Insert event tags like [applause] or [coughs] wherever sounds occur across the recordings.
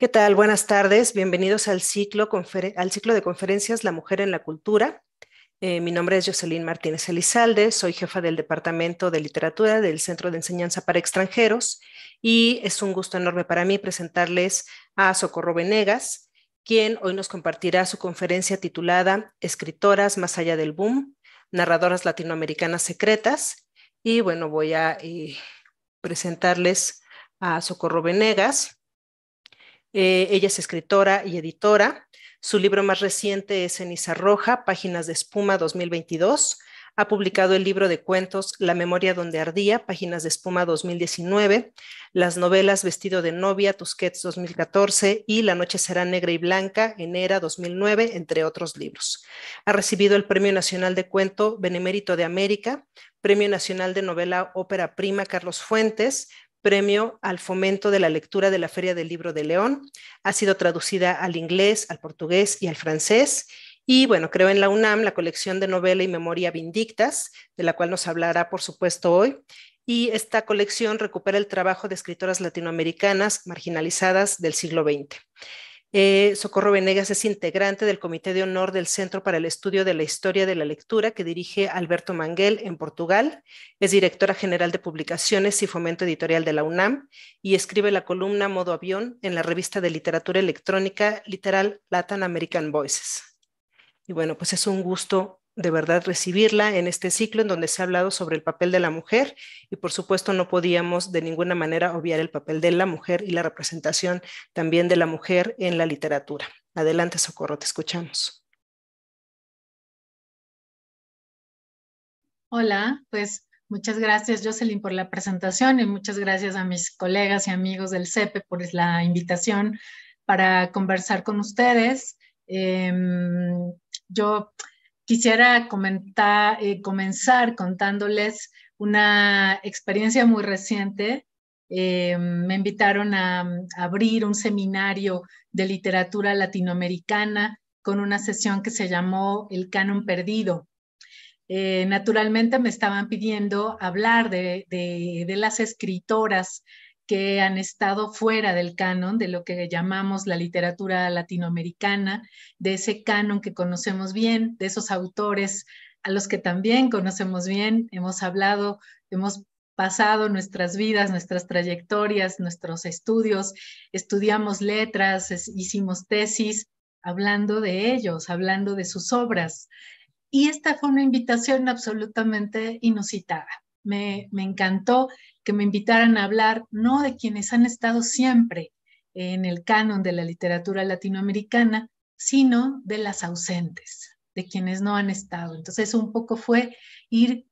¿Qué tal? Buenas tardes. Bienvenidos al ciclo, al ciclo de conferencias La Mujer en la Cultura. Eh, mi nombre es Jocelyn Martínez Elizalde, soy jefa del Departamento de Literatura del Centro de Enseñanza para Extranjeros y es un gusto enorme para mí presentarles a Socorro Venegas, quien hoy nos compartirá su conferencia titulada Escritoras más allá del boom, narradoras latinoamericanas secretas. Y bueno, voy a eh, presentarles a Socorro Venegas. Eh, ella es escritora y editora. Su libro más reciente es Ceniza Roja, Páginas de Espuma 2022. Ha publicado el libro de cuentos La memoria donde ardía, Páginas de Espuma 2019, las novelas Vestido de novia, Tusquets 2014 y La noche será negra y blanca, Enera 2009, entre otros libros. Ha recibido el Premio Nacional de Cuento Benemérito de América, Premio Nacional de Novela Ópera Prima Carlos Fuentes, premio al fomento de la lectura de la Feria del Libro de León. Ha sido traducida al inglés, al portugués y al francés. Y bueno, creo en la UNAM la colección de novela y memoria Vindictas, de la cual nos hablará, por supuesto, hoy. Y esta colección recupera el trabajo de escritoras latinoamericanas marginalizadas del siglo XX. Eh, Socorro Venegas es integrante del Comité de Honor del Centro para el Estudio de la Historia de la Lectura que dirige Alberto Manguel en Portugal. Es directora general de publicaciones y fomento editorial de la UNAM y escribe la columna Modo Avión en la revista de literatura electrónica literal Latin American Voices. Y bueno, pues es un gusto de verdad recibirla en este ciclo en donde se ha hablado sobre el papel de la mujer y por supuesto no podíamos de ninguna manera obviar el papel de la mujer y la representación también de la mujer en la literatura. Adelante, Socorro, te escuchamos. Hola, pues muchas gracias Jocelyn por la presentación y muchas gracias a mis colegas y amigos del CEPE e por la invitación para conversar con ustedes. Em, yo quisiera eh, comenzar contándoles una experiencia muy reciente. Eh, me invitaron a, mm, abrir un seminario de literatura latinoamericana con una sesión que se llamó El canon perdido. Eh, naturalmente me estaban pidiendo hablar de las escritoras que han estado fuera del canon de lo que llamamos la literatura latinoamericana, de ese canon que conocemos bien, de esos autores a los que también conocemos bien, hemos hablado, hemos pasado nuestras vidas, nuestras trayectorias, nuestros estudios, estudiamos letras, hicimos tesis, hablando de ellos, hablando de sus obras. Y esta fue una invitación absolutamente inusitada. Me, me, encantó que me invitaran a hablar no de quienes han estado siempre en el canon de la literatura latinoamericana, sino de las ausentes, de quienes no han estado. Entonces, un poco fue ir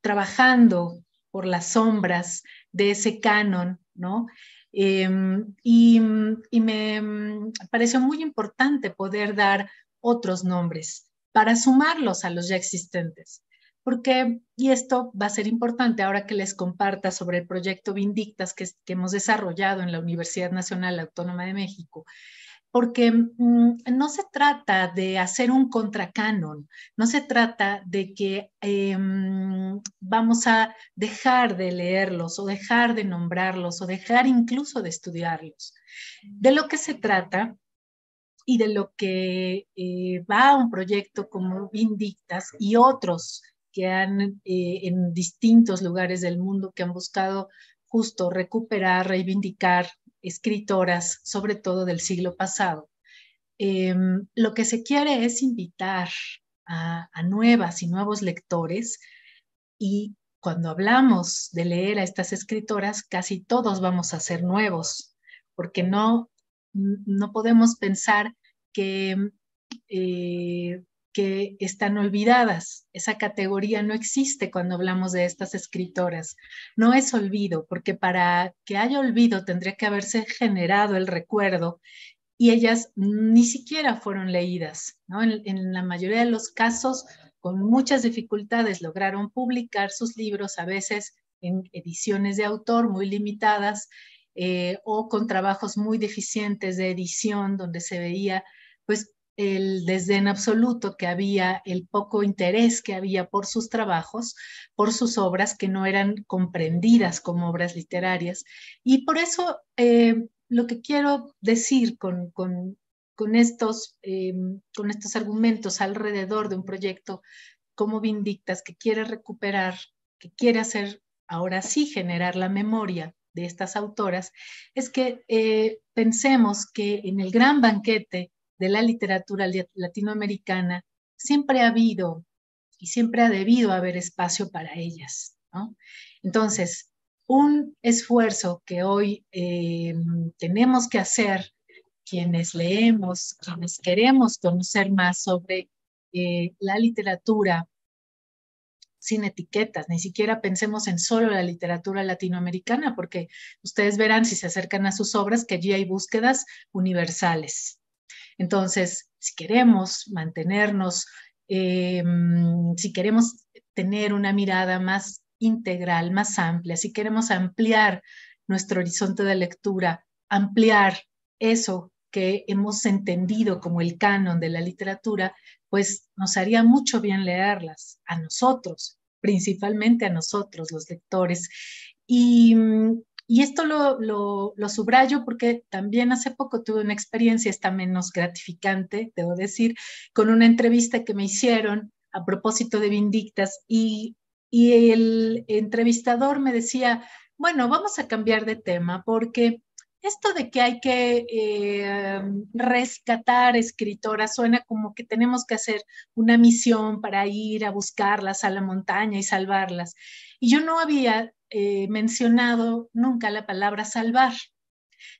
trabajando por las sombras de ese canon, ¿no? Em, y me em, pareció muy importante poder dar otros nombres para sumarlos a los ya existentes porque, y esto va a ser importante ahora que les comparta sobre el proyecto Vindictas que, hemos desarrollado en la Universidad Nacional Autónoma de México, porque mm, no se trata de hacer un contracanon, no se trata de que em, vamos a dejar de leerlos o dejar de nombrarlos o dejar incluso de estudiarlos. De lo que se trata y de lo que va eh, va un proyecto como Vindictas y otros que han eh, en distintos lugares del mundo que han buscado justo recuperar, reivindicar escritoras, sobre todo del siglo pasado. Em, lo que se quiere es invitar a, nuevas y nuevos lectores y cuando hablamos de leer a estas escritoras, casi todos vamos a ser nuevos, porque no, no podemos pensar que eh, que están olvidadas. Esa categoría no existe cuando hablamos de estas escritoras. No es olvido, porque para que haya olvido tendría que haberse generado el recuerdo y ellas ni siquiera fueron leídas. En, la mayoría de los casos, con muchas dificultades, lograron publicar sus libros, a veces en ediciones de autor muy limitadas eh, o con trabajos muy deficientes de edición, donde se veía pues el desdén absoluto que había, el poco interés que había por sus trabajos, por sus obras que no eran comprendidas como obras literarias. Y por eso eh, lo que quiero decir con, estos, eh, con estos argumentos alrededor de un proyecto como Vindictas que quiere recuperar, que quiere hacer ahora sí generar la memoria de estas autoras, es que eh, pensemos que en el gran banquete de la literatura latinoamericana, siempre ha habido y siempre ha debido haber espacio para ellas. ¿no? Entonces, un esfuerzo que hoy eh, tenemos que hacer quienes leemos, quienes queremos conocer más sobre eh, la literatura sin etiquetas, ni siquiera pensemos en solo la literatura latinoamericana, porque ustedes verán si se acercan a sus obras que allí hay búsquedas universales. Entonces, si queremos mantenernos, eh, si queremos tener una mirada más integral, más amplia, si queremos ampliar nuestro horizonte de lectura, ampliar eso que hemos entendido como el canon de la literatura, pues nos haría mucho bien leerlas a nosotros, principalmente a nosotros los lectores. Y mm, y esto lo, subrayo porque también hace poco tuve una experiencia, esta menos gratificante, debo decir, con una entrevista que me hicieron a propósito de Vindictas y, el entrevistador me decía, bueno, vamos a cambiar de tema porque esto de que hay que eh, rescatar escritoras suena como que tenemos que hacer una misión para ir a buscarlas a la montaña y salvarlas. Y yo no había eh, mencionado nunca la palabra salvar.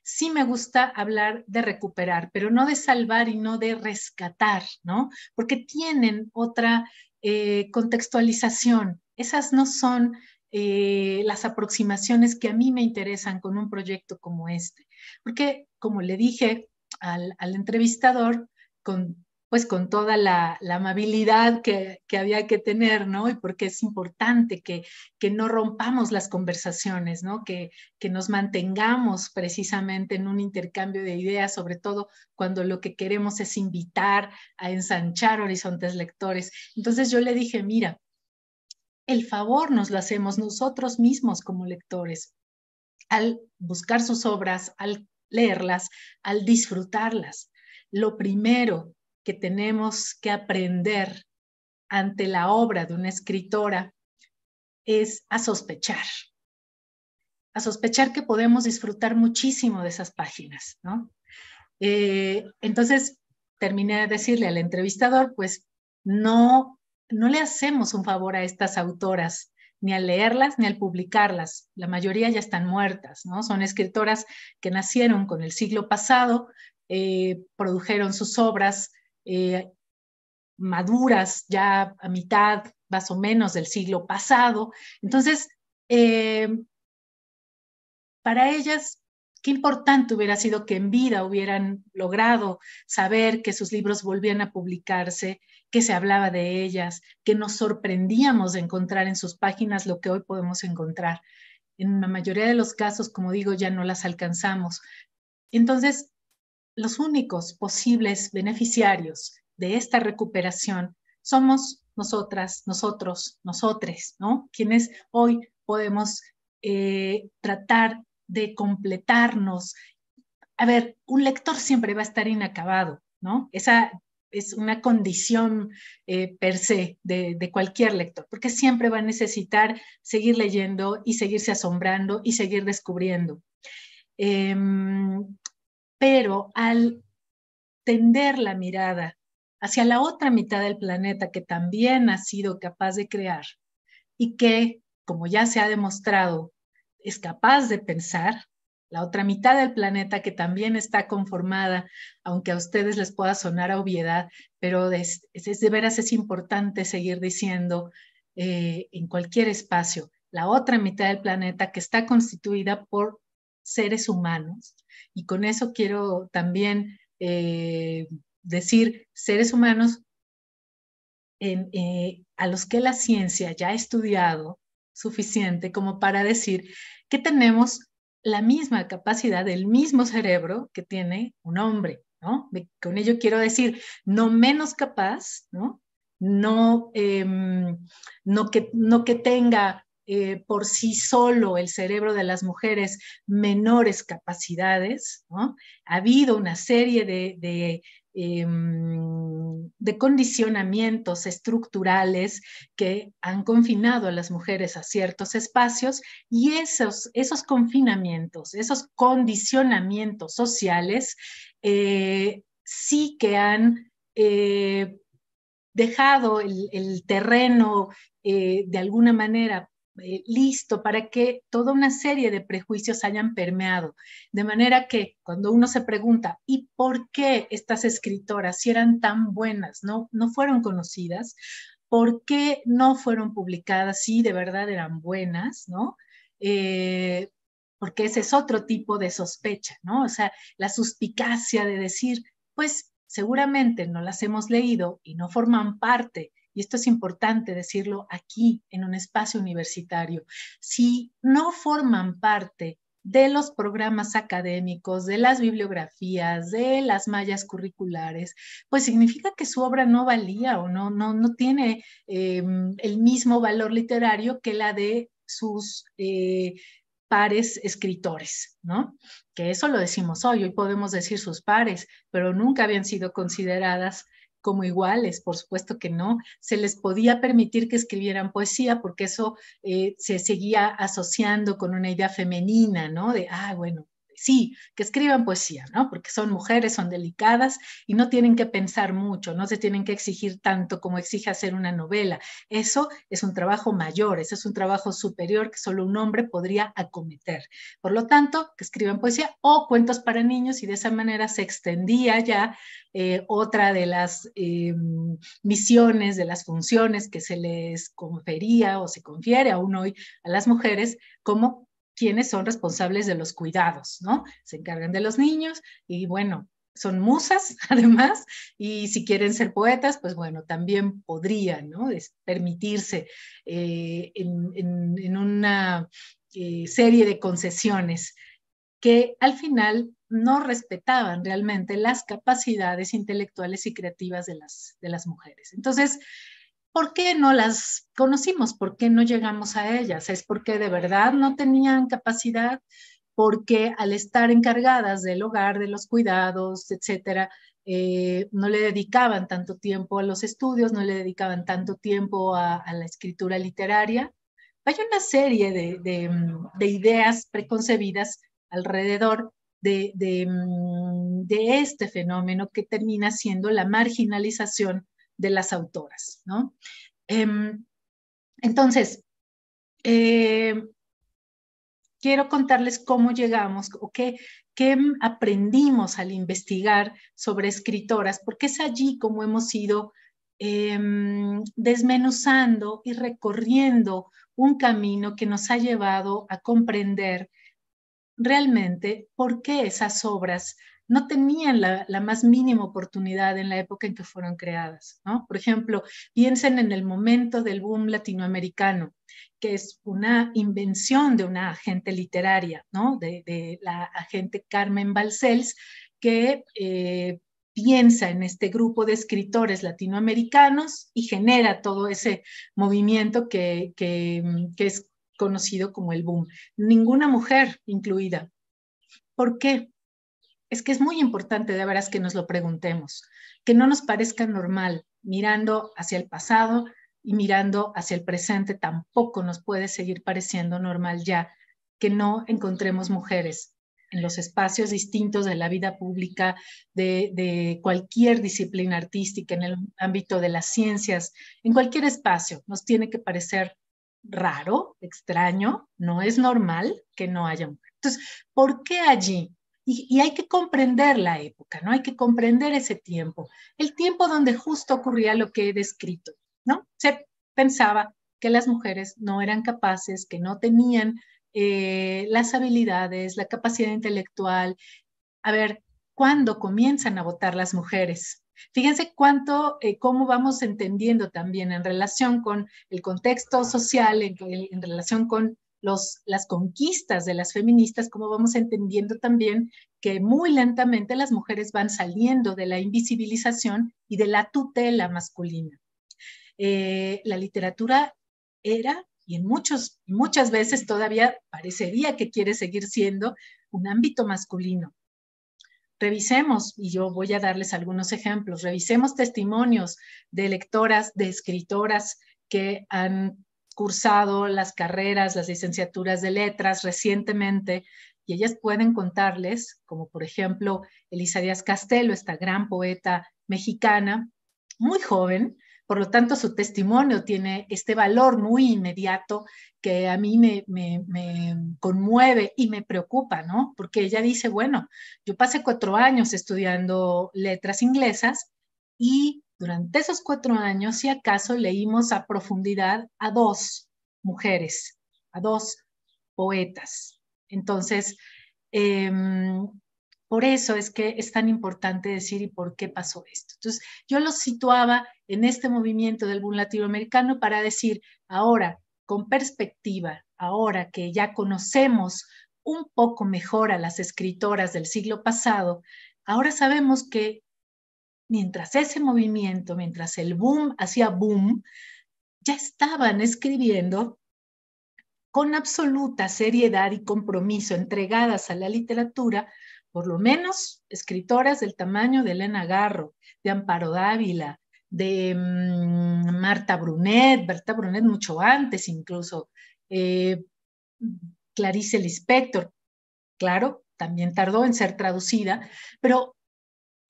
Sí me gusta hablar de recuperar, pero no de salvar y no de rescatar, ¿no? Porque tienen otra eh, contextualización. Esas no son eh, las aproximaciones que a mí me interesan con un proyecto como este. Porque, como le dije al entrevistador, con pues con toda la, amabilidad que, había que tener, ¿no? Y porque es importante que, que no rompamos las conversaciones, ¿no? Que, que nos mantengamos precisamente en un intercambio de ideas, sobre todo cuando lo que queremos es invitar a ensanchar horizontes lectores. Entonces yo le dije, mira, el favor nos lo hacemos nosotros mismos como lectores al buscar sus obras, al leerlas, al disfrutarlas. Lo primero que tenemos que aprender ante la obra de una escritora es a sospechar, a sospechar que podemos disfrutar muchísimo de esas páginas, ¿no? Eh, entonces, terminé de decirle al entrevistador, pues no, no le hacemos un favor a estas autoras, ni al leerlas, ni al publicarlas. La mayoría ya están muertas, ¿no? Son escritoras que nacieron con el siglo pasado, eh, produjeron sus obras eh, maduras ya a mitad más o menos del siglo pasado. Entonces, eh, para ellas, qué importante hubiera sido que en vida hubieran logrado saber que sus libros volvían a publicarse, que se hablaba de ellas, que nos sorprendíamos de encontrar en sus páginas lo que hoy podemos encontrar. En la mayoría de los casos, como digo, ya no las alcanzamos. Entonces, los únicos posibles beneficiarios de esta recuperación somos nosotras, nosotros, nosotres, ¿no? Quienes hoy podemos eh, tratar de completarnos. A ver, un lector siempre va a estar inacabado, ¿no? Esa es una condición eh, per se de, cualquier lector, porque siempre va a necesitar seguir leyendo y seguirse asombrando y seguir descubriendo. Em, pero al tender la mirada hacia la otra mitad del planeta que también ha sido capaz de crear y que, como ya se ha demostrado, es capaz de pensar, la otra mitad del planeta que también está conformada, aunque a ustedes les pueda sonar a obviedad, pero es, de veras es importante seguir diciendo eh, en cualquier espacio, la otra mitad del planeta que está constituida por seres humanos, y con eso quiero también eh, decir seres humanos eh, a los que la ciencia ya ha estudiado suficiente como para decir que tenemos la misma capacidad, del mismo cerebro que tiene un hombre, ¿no? con ello quiero decir, no menos capaz, ¿no? No, em, no, que, no que tenga eh, por sí solo el cerebro de las mujeres menores capacidades, ha habido una serie de, em, de condicionamientos estructurales que han confinado a las mujeres a ciertos espacios y esos, esos confinamientos, esos condicionamientos sociales eh, sí que han eh, dejado el, el terreno de alguna manera eh, listo para que toda una serie de prejuicios hayan permeado. De manera que cuando uno se pregunta, ¿y por qué estas escritoras, si eran tan buenas, no, no fueron conocidas? ¿Por qué no fueron publicadas si de verdad eran buenas? ¿no? Eh, porque ese es otro tipo de sospecha, ¿no? O sea, la suspicacia de decir, pues seguramente no las hemos leído y no forman parte y esto es importante decirlo aquí en un espacio universitario, si no forman parte de los programas académicos, de las bibliografías, de las mallas curriculares, pues significa que su obra no valía o no, no, tiene em, el mismo valor literario que la de sus eh, pares escritores, ¿no? Que eso lo decimos hoy, hoy podemos decir sus pares, pero nunca habían sido consideradas como iguales, por supuesto que no. Se les podía permitir que escribieran poesía porque eso eh, se seguía asociando con una idea femenina, ¿no? De, ah, bueno, sí, que escriban poesía, ¿no? Porque son mujeres, son delicadas y no tienen que pensar mucho, no se tienen que exigir tanto como exige hacer una novela. Eso es un trabajo mayor, eso es un trabajo superior que solo un hombre podría acometer. Por lo tanto, que escriban poesía o cuentos para niños y de esa manera se extendía ya eh, otra de las em, misiones, de las funciones que se les confería o se confiere aún hoy a las mujeres como quienes son responsables de los cuidados, ¿no? Se encargan de los niños y bueno, son musas [laughs] además, y si quieren ser poetas, pues bueno, también podrían, ¿no? permitirse eh, en, una eh, serie de concesiones que al final no respetaban realmente las capacidades intelectuales y creativas de las, de las mujeres. Entonces, ¿por qué no las conocimos? ¿Por qué no llegamos a ellas? ¿Es porque de verdad no tenían capacidad? Porque al estar encargadas del hogar, de los cuidados, etcétera, eh, no le dedicaban tanto tiempo a los estudios, no le dedicaban tanto tiempo a, la escritura literaria. Hay una serie de, ideas preconcebidas alrededor mm, de, este fenómeno que termina siendo la marginalización de las autoras, ¿no? Em, entonces, eh, quiero contarles cómo llegamos o qué, qué aprendimos al investigar sobre escritoras, porque es allí como hemos ido em, desmenuzando y recorriendo un camino que nos ha llevado a comprender realmente por qué esas obras no tenían la, más mínima oportunidad en la época en que fueron creadas. ¿no? Por ejemplo, piensen en el momento del boom latinoamericano, que es una invención de una agente literaria, ¿no? de, la agente Carmen Balcells, que eh, piensa en este grupo de escritores latinoamericanos y genera todo ese movimiento que mm, es conocido como el boom. Ninguna mujer incluida. ¿Por qué? es que es muy importante de veras que nos lo preguntemos, que no nos parezca normal mirando hacia el pasado y mirando hacia el presente tampoco nos puede seguir pareciendo normal ya que no encontremos mujeres en los espacios distintos de la vida pública, de, cualquier disciplina artística, en el ámbito de las ciencias, en cualquier espacio. Nos tiene que parecer raro, extraño, no es normal que no haya mujeres. Entonces, ¿por qué allí y, hay que comprender la época, ¿no? Hay que comprender ese tiempo, el tiempo donde justo ocurría lo que he descrito, ¿no? Se pensaba que las mujeres no eran capaces, que no tenían eh, las habilidades, la capacidad intelectual. A ver, ¿cuándo comienzan a votar las mujeres? Fíjense cuánto, eh, cómo vamos entendiendo también en relación con el contexto social, en relación con las conquistas de las feministas, como vamos entendiendo también que muy lentamente las mujeres van saliendo de la invisibilización y de la tutela masculina. Eh, la literatura era y en muchos, muchas veces todavía parecería que quiere seguir siendo un ámbito masculino. Revisemos, y yo voy a darles algunos ejemplos, revisemos testimonios de lectoras, de escritoras que han cursado las carreras, las licenciaturas de letras recientemente, y ellas pueden contarles, como por ejemplo Elisa Díaz Castelo, esta gran poeta mexicana, muy joven, por lo tanto su testimonio tiene este valor muy inmediato que a mí me, me conmueve y me preocupa, ¿no? Porque ella dice, bueno, yo pasé cuatro años estudiando letras inglesas y durante esos cuatro años, si acaso, leímos a profundidad a dos mujeres, a dos poetas. Entonces, em, por eso es que es tan importante decir y por qué pasó esto. Entonces, yo los situaba en este movimiento del boom latinoamericano para decir, ahora, con perspectiva, ahora que ya conocemos un poco mejor a las escritoras del siglo pasado, ahora sabemos que mientras ese movimiento, mientras el boom hacía boom, ya estaban escribiendo con absoluta seriedad y compromiso, entregadas a la literatura, por lo menos escritoras del tamaño de Elena Garro, de Amparo Dávila, de mm, Marta Brunet, Marta Brunet mucho antes incluso, eh, Clarice Lispector, claro, también tardó en ser traducida, pero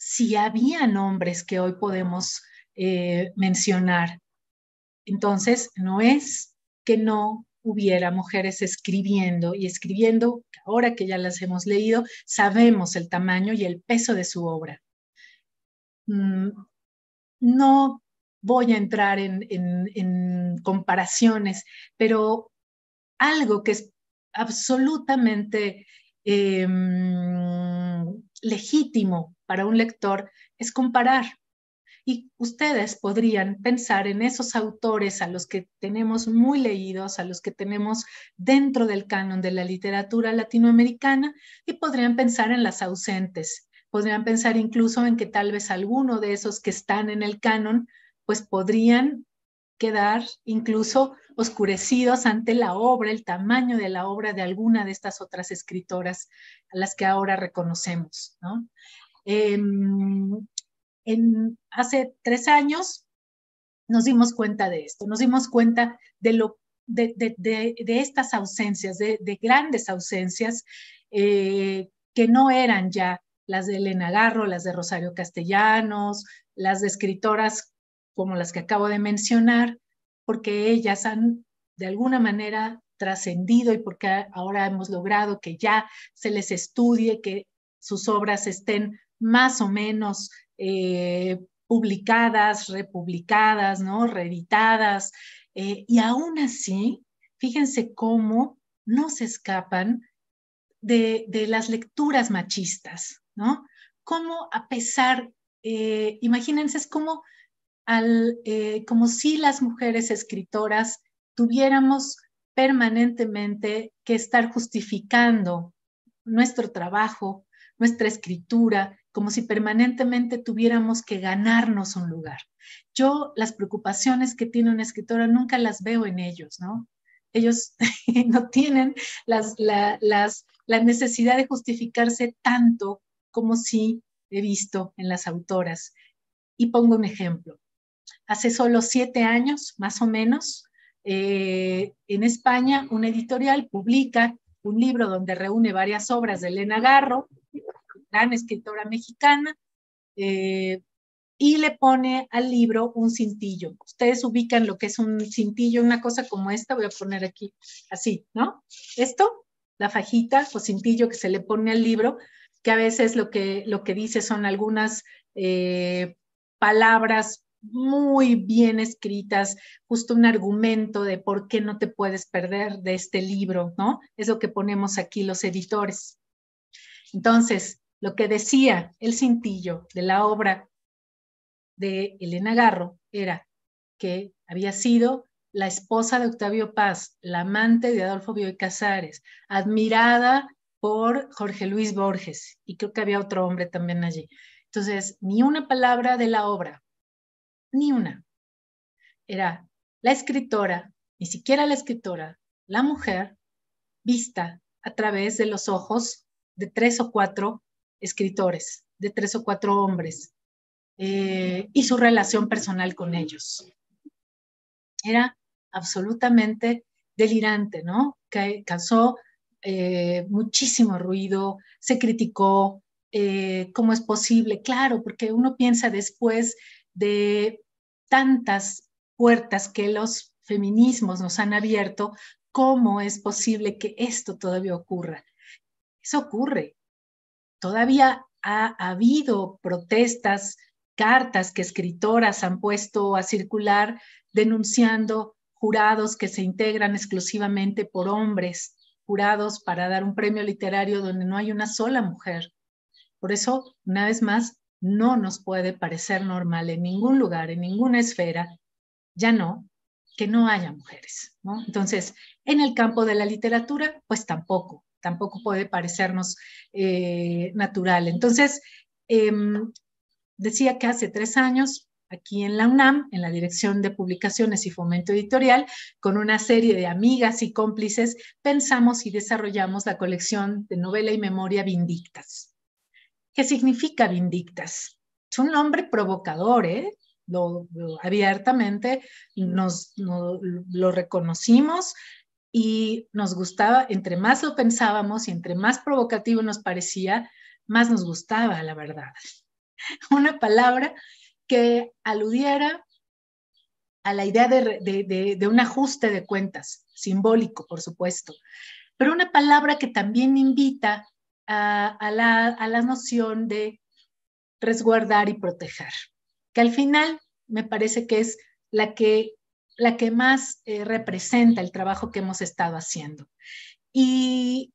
si había nombres que hoy podemos eh, mencionar. Entonces, no es que no hubiera mujeres escribiendo y escribiendo, ahora que ya las hemos leído, sabemos el tamaño y el peso de su obra. Mm, no voy a entrar en, comparaciones, pero algo que es absolutamente em, legítimo para un lector es comparar. Y ustedes podrían pensar en esos autores a los que tenemos muy leídos, a los que tenemos dentro del canon de la literatura latinoamericana y podrían pensar en las ausentes. Podrían pensar incluso en que tal vez alguno de esos que están en el canon, pues podrían quedar incluso oscurecidos ante la obra, el tamaño de la obra de alguna de estas otras escritoras a las que ahora reconocemos. ¿no? Em, en, hace tres años nos dimos cuenta de esto, nos dimos cuenta de, lo, de, estas ausencias, de, grandes ausencias eh, que no eran ya las de Elena Garro, las de Rosario Castellanos, las de escritoras como las que acabo de mencionar, porque ellas han de alguna manera trascendido y porque ahora hemos logrado que ya se les estudie, que sus obras estén más o menos eh, publicadas, republicadas, ¿no? reeditadas, eh, y aún así, fíjense cómo no se escapan de, las lecturas machistas, ¿no? Cómo a pesar, eh, imagínense, es como, como si las mujeres escritoras tuviéramos permanentemente que estar justificando nuestro trabajo, nuestra escritura, como si permanentemente tuviéramos que ganarnos un lugar. Yo las preocupaciones que tiene una escritora nunca las veo en ellos, ¿no? Ellos [laughs] no tienen la, necesidad de justificarse tanto como sí he visto en las autoras. Y pongo un ejemplo. Hace solo siete años, más o menos, eh, en España, una editorial publica un libro donde reúne varias obras de Elena Garro, gran escritora mexicana, eh, y le pone al libro un cintillo. Ustedes ubican lo que es un cintillo, una cosa como esta, voy a poner aquí así, ¿no? Esto, la fajita o cintillo que se le pone al libro, que a veces lo que, lo que dice son algunas eh, palabras muy bien escritas, justo un argumento de por qué no te puedes perder de este libro, ¿no? Es lo que ponemos aquí los editores. Entonces, lo que decía el cintillo de la obra de Elena Garro era que había sido la esposa de Octavio Paz, la amante de Adolfo Bioy Casares, admirada por Jorge Luis Borges, y creo que había otro hombre también allí. Entonces, ni una palabra de la obra, ni una. Era la escritora, ni siquiera la escritora, la mujer, vista a través de los ojos de tres o cuatro escritores, de tres o cuatro hombres, eh, y su relación personal con ellos. Era absolutamente delirante, ¿no? Que causó eh, muchísimo ruido, se criticó, eh, ¿cómo es posible? Claro, porque uno piensa después de tantas puertas que los feminismos nos han abierto, ¿cómo es posible que esto todavía ocurra? Eso ocurre, todavía ha habido protestas, cartas que escritoras han puesto a circular denunciando jurados que se integran exclusivamente por hombres, jurados para dar un premio literario donde no hay una sola mujer. Por eso, una vez más, no nos puede parecer normal en ningún lugar, en ninguna esfera, ya no, que no haya mujeres. Entonces, en el campo de la literatura, pues tampoco tampoco puede parecernos eh, natural. Entonces, em, decía que hace tres años aquí en la UNAM, en la Dirección de Publicaciones y Fomento Editorial, con una serie de amigas y cómplices, pensamos y desarrollamos la colección de novela y memoria Vindictas. ¿Qué significa Vindictas? Es un nombre provocador, ¿eh? abiertamente nos, lo reconocimos, y nos gustaba, entre más lo pensábamos y entre más provocativo nos parecía, más nos gustaba la verdad. [laughs] Una palabra que aludiera a la idea de, un ajuste de cuentas, simbólico, por supuesto, pero una palabra que también invita la, a, la, noción de resguardar y proteger, que al final me parece que es la que la que más eh, representa el trabajo que hemos estado haciendo. Y,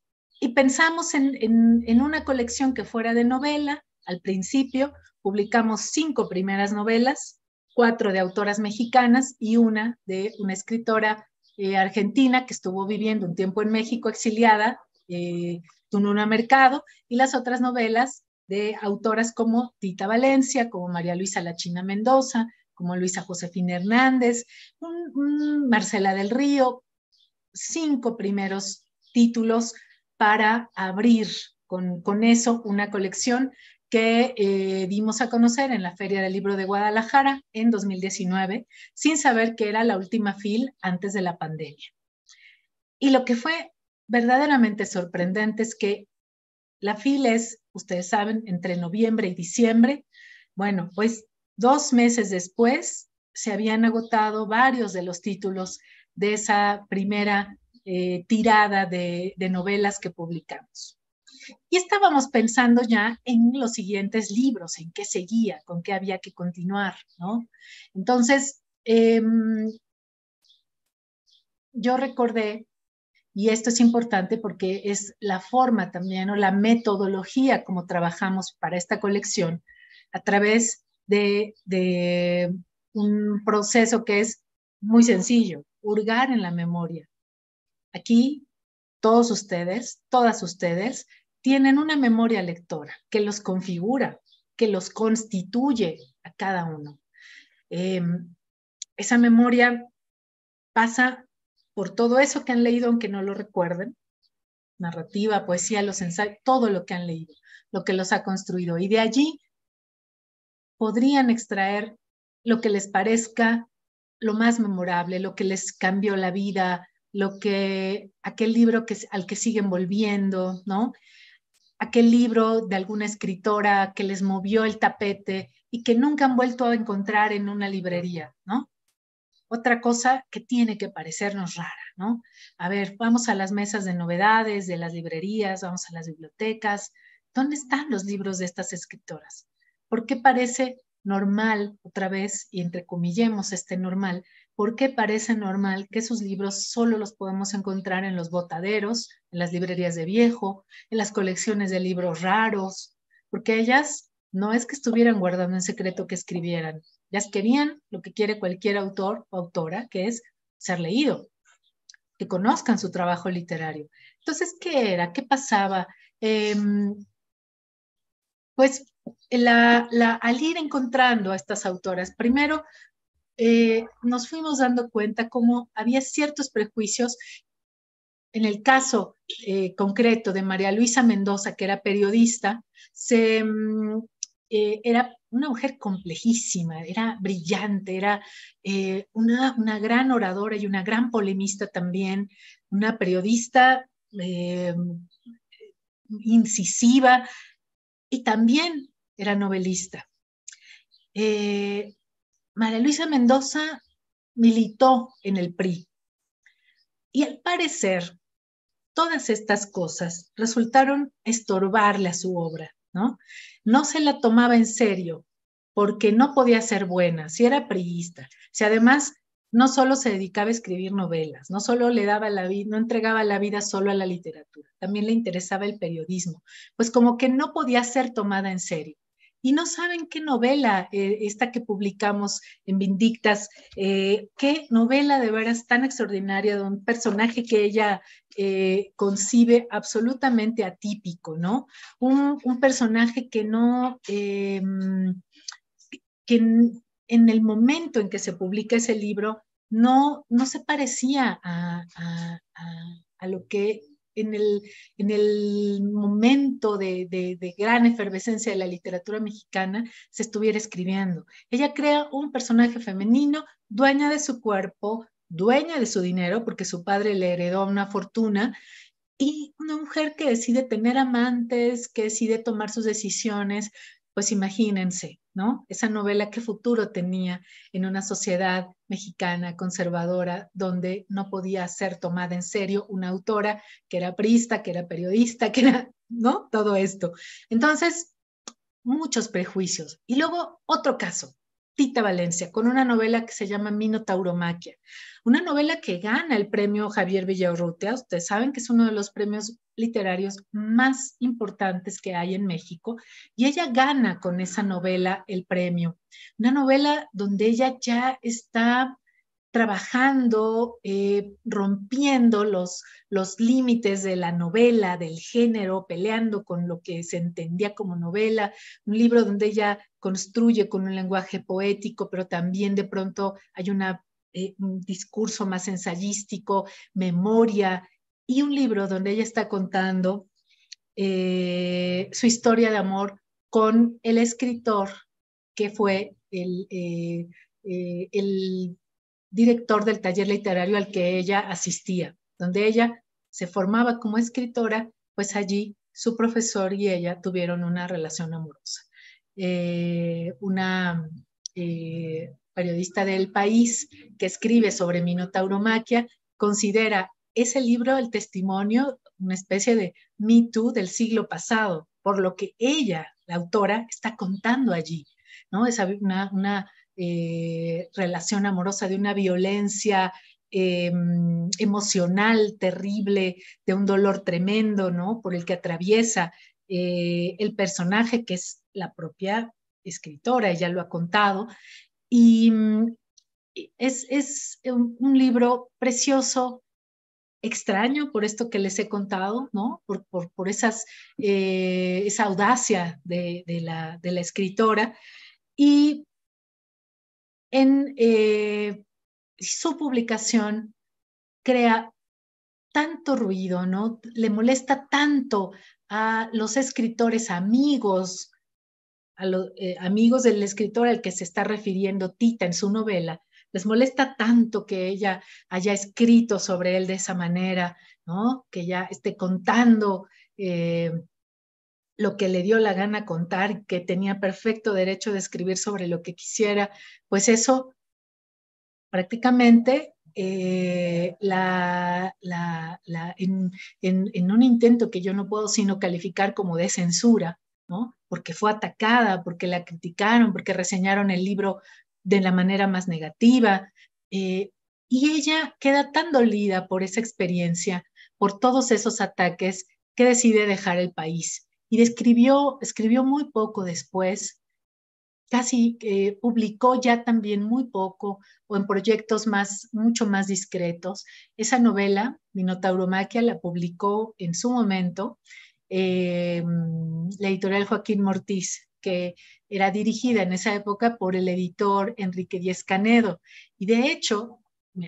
pensamos en, una colección que fuera de novela. Al principio publicamos cinco primeras novelas, cuatro de autoras mexicanas y una de una escritora eh, argentina que estuvo viviendo un tiempo en México exiliada, eh, Tununa Mercado, y las otras novelas de autoras como Tita Valencia, como María Luisa Lachina Mendoza, como Luisa Josefina Hernández, Marcela del Río, cinco primeros títulos para abrir con, eso una colección que eh, dimos a conocer en la Feria del Libro de Guadalajara en 2019, sin saber que era la última fil antes de la pandemia. Y lo que fue verdaderamente sorprendente es que la fil es, ustedes saben, entre noviembre y diciembre. Bueno, pues Dos meses después se habían agotado varios de los títulos de esa primera eh, tirada de, novelas que publicamos. Y estábamos pensando ya en los siguientes libros, en qué seguía, con qué había que continuar, ¿no? Entonces, em, yo recordé, y esto es importante porque es la forma también o la metodología como trabajamos para esta colección, a través de, un proceso que es muy sencillo, hurgar en la memoria. Aquí todos ustedes, todas ustedes, tienen una memoria lectora que los configura, que los constituye a cada uno. Eh, esa memoria pasa por todo eso que han leído, aunque no lo recuerden, narrativa, poesía, los ensayos, todo lo que han leído, lo que los ha construido. Y de allí podrían extraer lo que les parezca lo más memorable, lo que les cambió la vida, lo que aquel libro que, al que siguen volviendo, ¿no? Aquel libro de alguna escritora que les movió el tapete y que nunca han vuelto a encontrar en una librería, ¿no? Otra cosa que tiene que parecernos rara, A ver, vamos a las mesas de novedades, de las librerías, vamos a las bibliotecas. ¿Dónde están los libros de estas escritoras? ¿Por qué parece normal, otra vez, y entrecomillemos este normal, por qué parece normal que sus libros solo los podemos encontrar en los botaderos, en las librerías de viejo, en las colecciones de libros raros? Porque ellas no es que estuvieran guardando en secreto que escribieran, ellas querían lo que quiere cualquier autor o autora, que es ser leído, que conozcan su trabajo literario. Entonces, ¿qué era? ¿Qué pasaba? Em, pues la, la, al ir encontrando a estas autoras, primero eh, nos fuimos dando cuenta cómo había ciertos prejuicios. En el caso eh, concreto de María Luisa Mendoza, que era periodista, mm, eh, era una mujer complejísima, era brillante, era una, una, gran oradora y una gran polemista también, una periodista incisiva y también era novelista. Eh, María Luisa Mendoza militó en el PRI y al parecer todas estas cosas resultaron estorbarle a su obra, ¿no? No se la tomaba en serio porque no podía ser buena, si era priista, si además no solo se dedicaba a escribir novelas, no solo le daba la vida, no entregaba la vida solo a la literatura, también le interesaba el periodismo, pues como que no podía ser tomada en serio y no saben qué novela, eh, esta que publicamos en Vindictas, eh, qué novela de veras tan extraordinaria de un personaje que ella eh, concibe absolutamente atípico, ¿no? Un, personaje que no, que en, el momento en que se publica ese libro no, no se parecía a, a, a lo que en el, momento de, de, gran efervescencia de la literatura mexicana se estuviera escribiendo. Ella crea un personaje femenino, dueña de su cuerpo, dueña de su dinero, porque su padre le heredó una fortuna, y una mujer que decide tener amantes, que decide tomar sus decisiones, pues imagínense, ¿no? Esa novela qué futuro tenía en una sociedad mexicana conservadora donde no podía ser tomada en serio una autora que era priista, que era periodista, que era, ¿no? Todo esto. Entonces, muchos prejuicios. Y luego otro caso, Tita Valencia, con una novela que se llama Minotauromaquia, una novela que gana el premio Javier Villaurrutea, Ustedes saben que es uno de los premios literarios más importantes que hay en México y ella gana con esa novela el premio. Una novela donde ella ya está trabajando, eh, rompiendo los, los límites de la novela, del género, peleando con lo que se entendía como novela, un libro donde ella construye con un lenguaje poético, pero también de pronto hay eh, un discurso más ensayístico, memoria, y un libro donde ella está contando eh, su historia de amor con el escritor que fue el director del taller literario al que ella asistía, donde ella se formaba como escritora, pues allí su profesor y ella tuvieron una relación amorosa. Eh, una eh, periodista del país que escribe sobre minotauromaquia considera ese libro el testimonio, una especie de Me Too del siglo pasado, por lo que ella, la autora, está contando allí. ¿no? Es una, una eh, relación amorosa, de una violencia em, emocional terrible, de un dolor tremendo, ¿no? Por el que atraviesa eh, el personaje, que es la propia escritora, ella lo ha contado. Y mm, es, un, libro precioso, extraño por esto que les he contado, ¿no? Por, por, por esas, eh, esa audacia de, la, de, la, escritora. Y en eh, su publicación crea tanto ruido, ¿no? Le molesta tanto a los escritores amigos, a los eh, amigos del escritor al que se está refiriendo Tita en su novela, les molesta tanto que ella haya escrito sobre él de esa manera, ¿no? Que ya esté contando eh, lo que le dio la gana contar, que tenía perfecto derecho de escribir sobre lo que quisiera, pues eso prácticamente eh, en, un intento que yo no puedo sino calificar como de censura, ¿no? porque fue atacada, porque la criticaron, porque reseñaron el libro de la manera más negativa. Eh, y ella queda tan dolida por esa experiencia, por todos esos ataques, que decide dejar el país y escribió, muy poco después, casi publicó ya también muy poco o en proyectos más, mucho más discretos. Esa novela, Minotauromaquia, la publicó en su momento eh, la editorial Joaquín Mortiz, que era dirigida en esa época por el editor Enrique Díez Canedo. Y de hecho,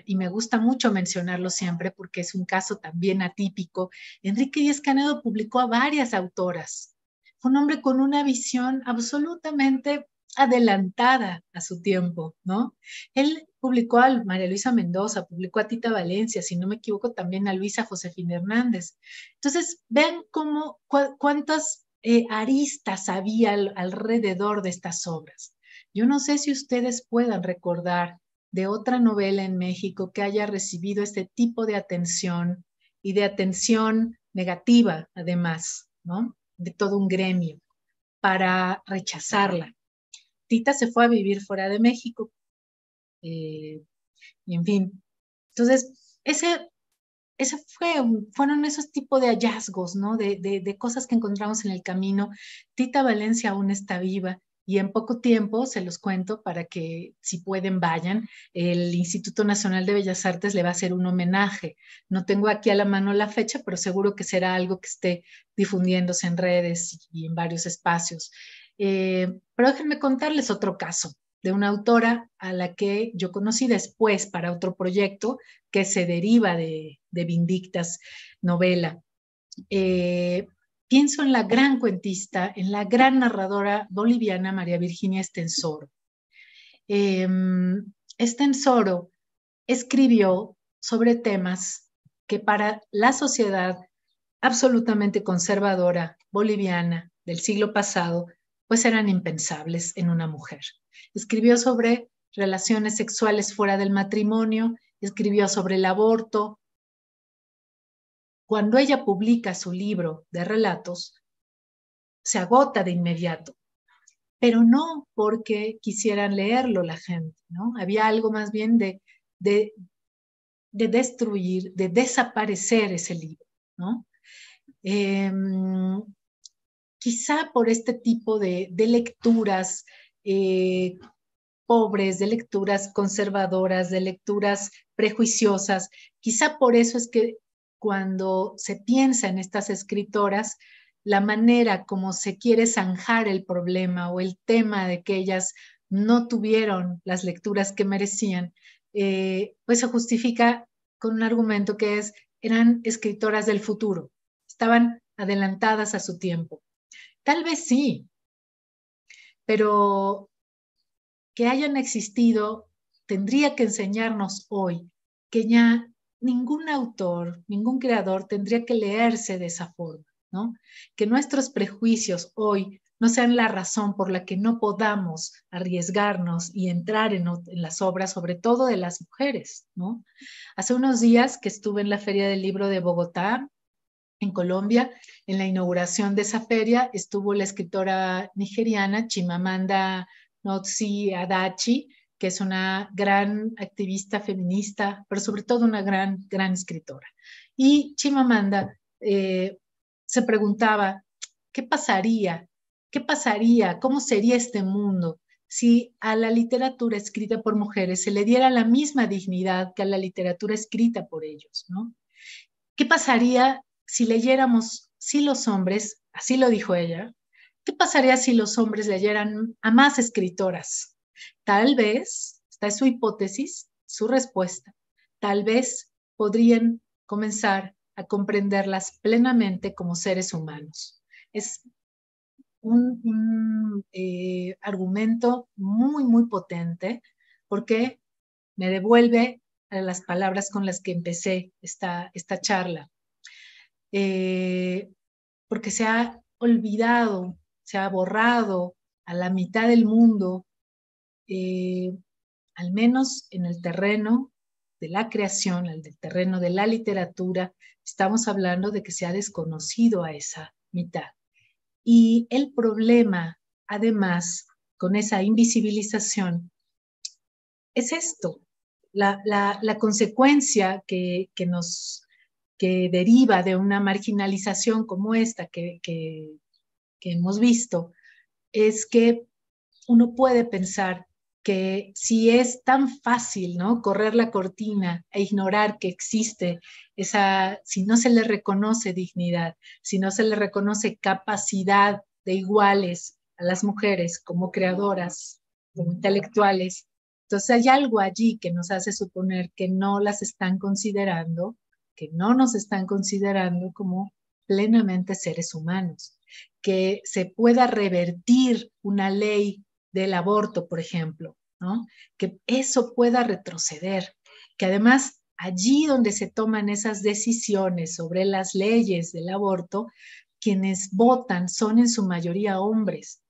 y me gusta mucho mencionarlo siempre porque es un caso también atípico, Enrique Díaz Canedo publicó a varias autoras. Fue un hombre con una visión absolutamente adelantada a su tiempo, ¿no? Él publicó a María Luisa Mendoza, publicó a Tita Valencia, si no me equivoco, también a Luisa Josefina Hernández. Entonces, vean cómo, cuántas eh, aristas había alrededor de estas obras. Yo no sé si ustedes puedan recordar de otra novela en México que haya recibido este tipo de atención y de atención negativa, además, ¿no? De todo un gremio para rechazarla. Tita se fue a vivir fuera de México. y eh, en fin, entonces, ese, fue, fueron esos tipos de hallazgos, ¿no? de cosas que encontramos en el camino. Tita Valencia aún está viva y en poco tiempo se los cuento para que si pueden vayan. El Instituto Nacional de Bellas Artes le va a hacer un homenaje. No tengo aquí a la mano la fecha, pero seguro que será algo que esté difundiéndose en redes y en varios espacios. Eh, pero déjenme contarles otro caso de una autora a la que yo conocí después para otro proyecto que se deriva de, de Vindictas novela. Eh, pienso en la gran cuentista, en la gran narradora boliviana María Virginia Estensoro. Em, Estensoro escribió sobre temas que para la sociedad absolutamente conservadora boliviana del siglo pasado, pues eran impensables en una mujer. Escribió sobre relaciones sexuales fuera del matrimonio, escribió sobre el aborto, cuando ella publica su libro de relatos, se agota de inmediato, pero no porque quisieran leerlo la gente, ¿no? Había algo más bien de, de, destruir, de desaparecer ese libro, ¿no? Em, quizá por este tipo de, de lecturas eh, pobres, de lecturas conservadoras, de lecturas prejuiciosas, quizá por eso es que cuando se piensa en estas escritoras, la manera como se quiere zanjar el problema o el tema de que ellas no tuvieron las lecturas que merecían, eh, pues se justifica con un argumento que es, eran escritoras del futuro, estaban adelantadas a su tiempo. Tal vez sí, pero que hayan existido tendría que enseñarnos hoy que ya ningún autor, ningún creador tendría que leerse de esa forma, ¿no? Que nuestros prejuicios hoy no sean la razón por la que no podamos arriesgarnos y entrar en, las obras, sobre todo de las mujeres, ¿no? Hace unos días que estuve en la Feria del Libro de Bogotá, en Colombia, en la inauguración de esa feria estuvo la escritora nigeriana Chimamanda Notsi Adachi, que es una gran activista feminista, pero sobre todo una gran, gran escritora. Y Chimamanda eh, se preguntaba, ¿qué pasaría? ¿Qué pasaría? ¿Cómo sería este mundo si a la literatura escrita por mujeres se le diera la misma dignidad que a la literatura escrita por ellos? ¿no? ¿Qué pasaría si leyéramos, si los hombres, así lo dijo ella, ¿qué pasaría si los hombres leyeran a más escritoras? Tal vez, esta es su hipótesis, su respuesta, tal vez podrían comenzar a comprenderlas plenamente como seres humanos. Es un, eh, argumento muy, muy potente porque me devuelve a las palabras con las que empecé esta, charla. Eh, porque se ha olvidado, se ha borrado a la mitad del mundo eh, al menos en el terreno de la creación, el terreno de la literatura, estamos hablando de que se ha desconocido a esa mitad. Y el problema, además, con esa invisibilización, es esto, la, consecuencia que, nos que deriva de una marginalización como esta que, que, que hemos visto, es que uno puede pensar que si es tan fácil, ¿no? Correr la cortina e ignorar que existe esa, si no se le reconoce dignidad, si no se le reconoce capacidad de iguales a las mujeres como creadoras, como intelectuales, entonces hay algo allí que nos hace suponer que no las están considerando, que no nos están considerando como plenamente seres humanos, que se pueda revertir una ley del aborto, por ejemplo, ¿no? que eso pueda retroceder, que además allí donde se toman esas decisiones sobre las leyes del aborto, quienes votan son en su mayoría hombres.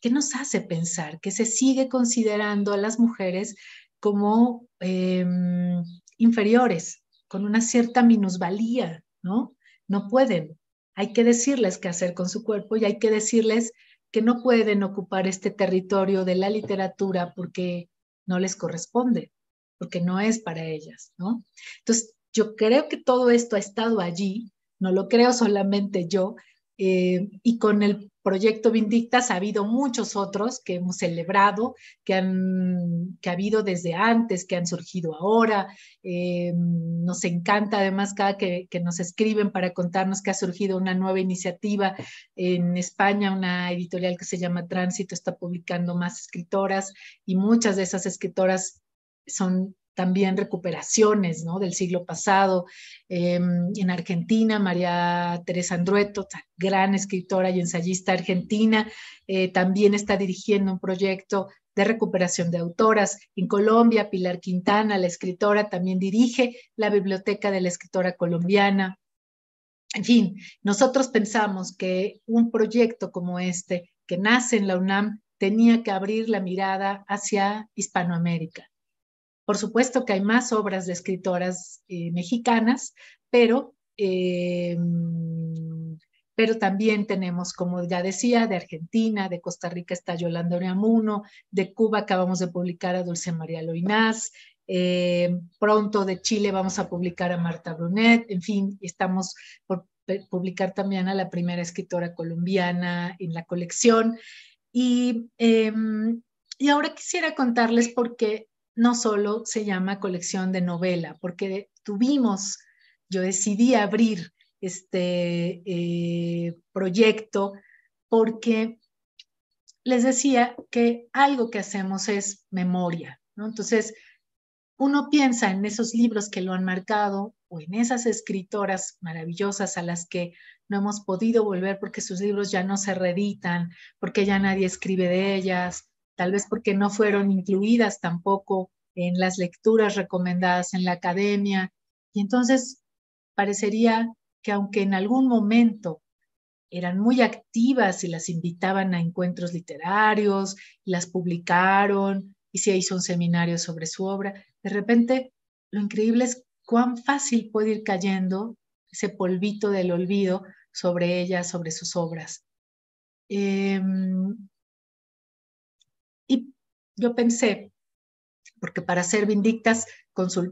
¿Qué nos hace pensar que se sigue considerando a las mujeres como em, inferiores, con una cierta minusvalía, ¿no? No pueden. Hay que decirles qué hacer con su cuerpo y hay que decirles que no pueden ocupar este territorio de la literatura porque no les corresponde, porque no es para ellas, ¿no? Entonces, yo creo que todo esto ha estado allí, no lo creo solamente yo, eh, y con el Proyecto Vindictas ha habido muchos otros que hemos celebrado, que han que ha habido desde antes, que han surgido ahora. Eh, nos encanta además cada que, que, nos escriben para contarnos que ha surgido una nueva iniciativa en España, una editorial que se llama Tránsito está publicando más escritoras y muchas de esas escritoras son también recuperaciones del siglo pasado. Em, en Argentina, María Teresa Andrueto, gran escritora y ensayista argentina, eh, también está dirigiendo un proyecto de recuperación de autoras. En Colombia, Pilar Quintana, la escritora, también dirige la Biblioteca de la Escritora Colombiana. En fin, nosotros pensamos que un proyecto como este, que nace en la UNAM, tenía que abrir la mirada hacia Hispanoamérica por supuesto que hay más obras de escritoras eh, mexicanas, pero, eh, pero también tenemos, como ya decía, de Argentina, de Costa Rica está Yolanda Oreamuno, de Cuba acabamos de publicar a Dulce María Loinás, eh, pronto de Chile vamos a publicar a Marta Brunet, en fin, estamos por publicar también a la primera escritora colombiana en la colección. Y, em, y ahora quisiera contarles por qué, no solo se llama colección de novela, porque tuvimos, yo decidí abrir este eh, proyecto porque les decía que algo que hacemos es memoria, ¿no? Entonces, uno piensa en esos libros que lo han marcado o en esas escritoras maravillosas a las que no hemos podido volver porque sus libros ya no se reeditan, porque ya nadie escribe de ellas, tal vez porque no fueron incluidas tampoco en las lecturas recomendadas en la academia. Y entonces parecería que aunque en algún momento eran muy activas y las invitaban a encuentros literarios, las publicaron y se hizo un seminario sobre su obra, de repente lo increíble es cuán fácil puede ir cayendo ese polvito del olvido sobre ellas, sobre sus obras. Em, y yo pensé, porque para ser vindictas,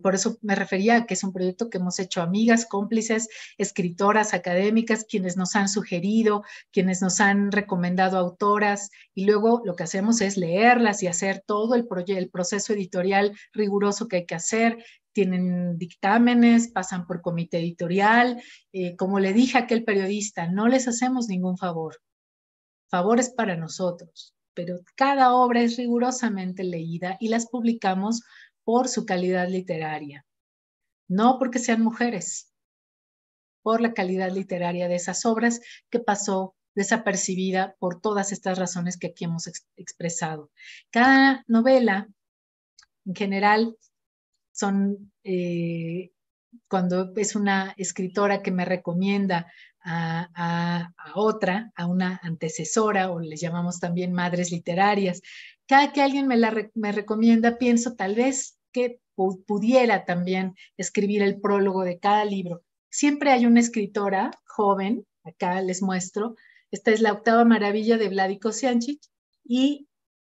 por eso me refería a que es un proyecto que hemos hecho amigas, cómplices, escritoras, académicas, quienes nos han sugerido, quienes nos han recomendado autoras, y luego lo que hacemos es leerlas y hacer todo el, el proceso editorial riguroso que hay que hacer. Tienen dictámenes, pasan por comité editorial. Eh, como le dije a aquel periodista, no les hacemos ningún favor. Favores para nosotros pero cada obra es rigurosamente leída y las publicamos por su calidad literaria, no porque sean mujeres, por la calidad literaria de esas obras que pasó desapercibida por todas estas razones que aquí hemos expresado. Cada novela, en general, son, eh, cuando es una escritora que me recomienda a, otra, a una antecesora, o les llamamos también madres literarias. Cada que alguien me la recomienda, pienso tal vez que pudiera también escribir el prólogo de cada libro. Siempre hay una escritora joven, acá les muestro, esta es la octava maravilla de Vladico y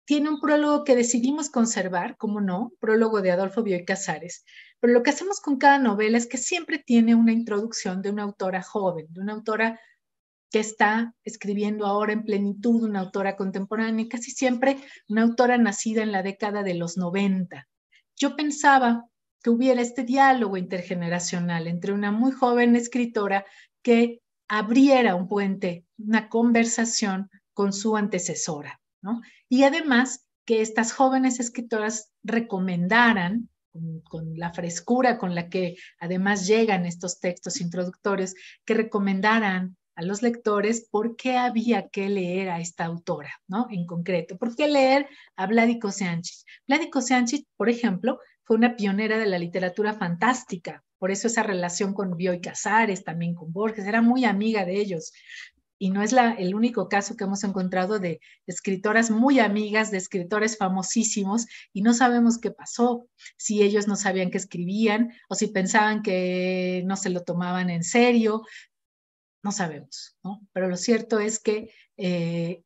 tiene un prólogo que decidimos conservar, como no, prólogo de Adolfo Bioy Casares. Pero lo que hacemos con cada novela es que siempre tiene una introducción de una autora joven, de una autora que está escribiendo ahora en plenitud, una autora contemporánea, casi siempre una autora nacida en la década de los 90. Yo pensaba que hubiera este diálogo intergeneracional entre una muy joven escritora que abriera un puente, una conversación con su antecesora, ¿no? Y además que estas jóvenes escritoras recomendaran con, la frescura con la que además llegan estos textos introductores que recomendaran a los lectores por qué había que leer a esta autora, ¿no? En concreto, ¿por qué leer a Vladico Sánchez? Vladico Sánchez, por ejemplo, fue una pionera de la literatura fantástica, por eso esa relación con y Casares, también con Borges, era muy amiga de ellos y no es la, el único caso que hemos encontrado de escritoras muy amigas, de escritores famosísimos, y no sabemos qué pasó, si ellos no sabían que escribían o si pensaban que no se lo tomaban en serio, no sabemos, ¿no? Pero lo cierto es que eh,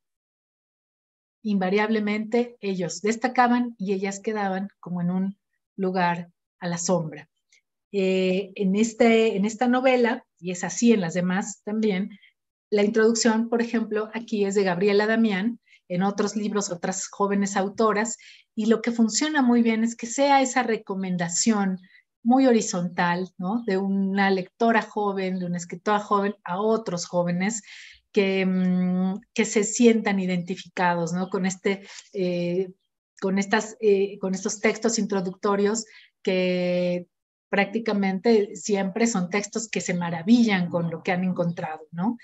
invariablemente ellos destacaban y ellas quedaban como en un lugar a la sombra. Eh, en, este, en esta novela, y es así en las demás también, la introducción, por ejemplo, aquí es de Gabriela Damián, en otros libros, otras jóvenes autoras, y lo que funciona muy bien es que sea esa recomendación muy horizontal, ¿no? De una lectora joven, de una escritora joven a otros jóvenes que, mm, que se sientan identificados, ¿no? Con, este, eh, con, estas, eh, con estos textos introductorios que prácticamente siempre son textos que se maravillan con lo que han encontrado, ¿no?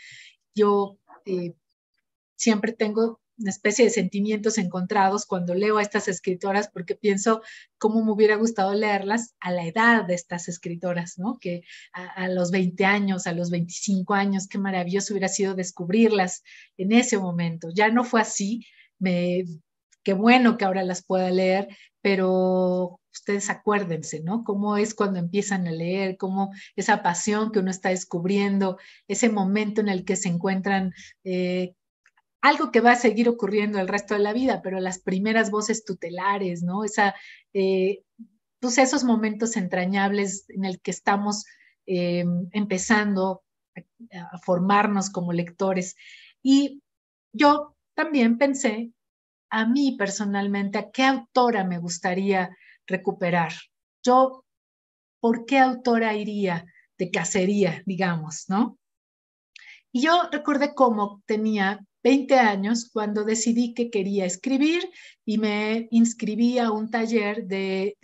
yo eh, siempre tengo una especie de sentimientos encontrados cuando leo a estas escritoras porque pienso cómo me hubiera gustado leerlas a la edad de estas escritoras, ¿no? Que a, los 20 años, a los 25 años, qué maravilloso hubiera sido descubrirlas en ese momento. Ya no fue así, me, qué bueno que ahora las pueda leer, pero ustedes acuérdense, ¿no? Cómo es cuando empiezan a leer, cómo esa pasión que uno está descubriendo, ese momento en el que se encuentran eh, algo que va a seguir ocurriendo el resto de la vida, pero las primeras voces tutelares, ¿no? Esa, eh, pues esos momentos entrañables en el que estamos eh, empezando a formarnos como lectores. Y yo también pensé, a mí personalmente, a qué autora me gustaría recuperar. Yo, ¿por qué autora iría de cacería, digamos, no? Y yo recordé cómo tenía 20 años cuando decidí que quería escribir y me inscribí a un taller de,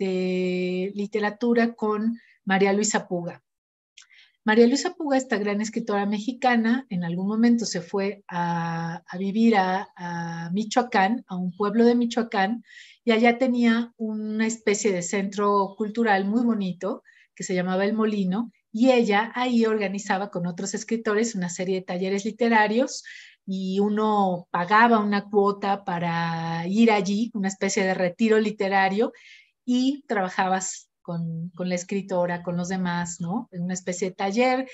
literatura con María Luisa Puga. María Luisa Puga, esta gran escritora mexicana, en algún momento se fue a, vivir a, a, Michoacán, a un pueblo de Michoacán, y allá tenía una especie de centro cultural muy bonito que se llamaba El Molino y ella ahí organizaba con otros escritores una serie de talleres literarios y uno pagaba una cuota para ir allí, una especie de retiro literario y trabajabas con, la escritora, con los demás, ¿no? En una especie de taller,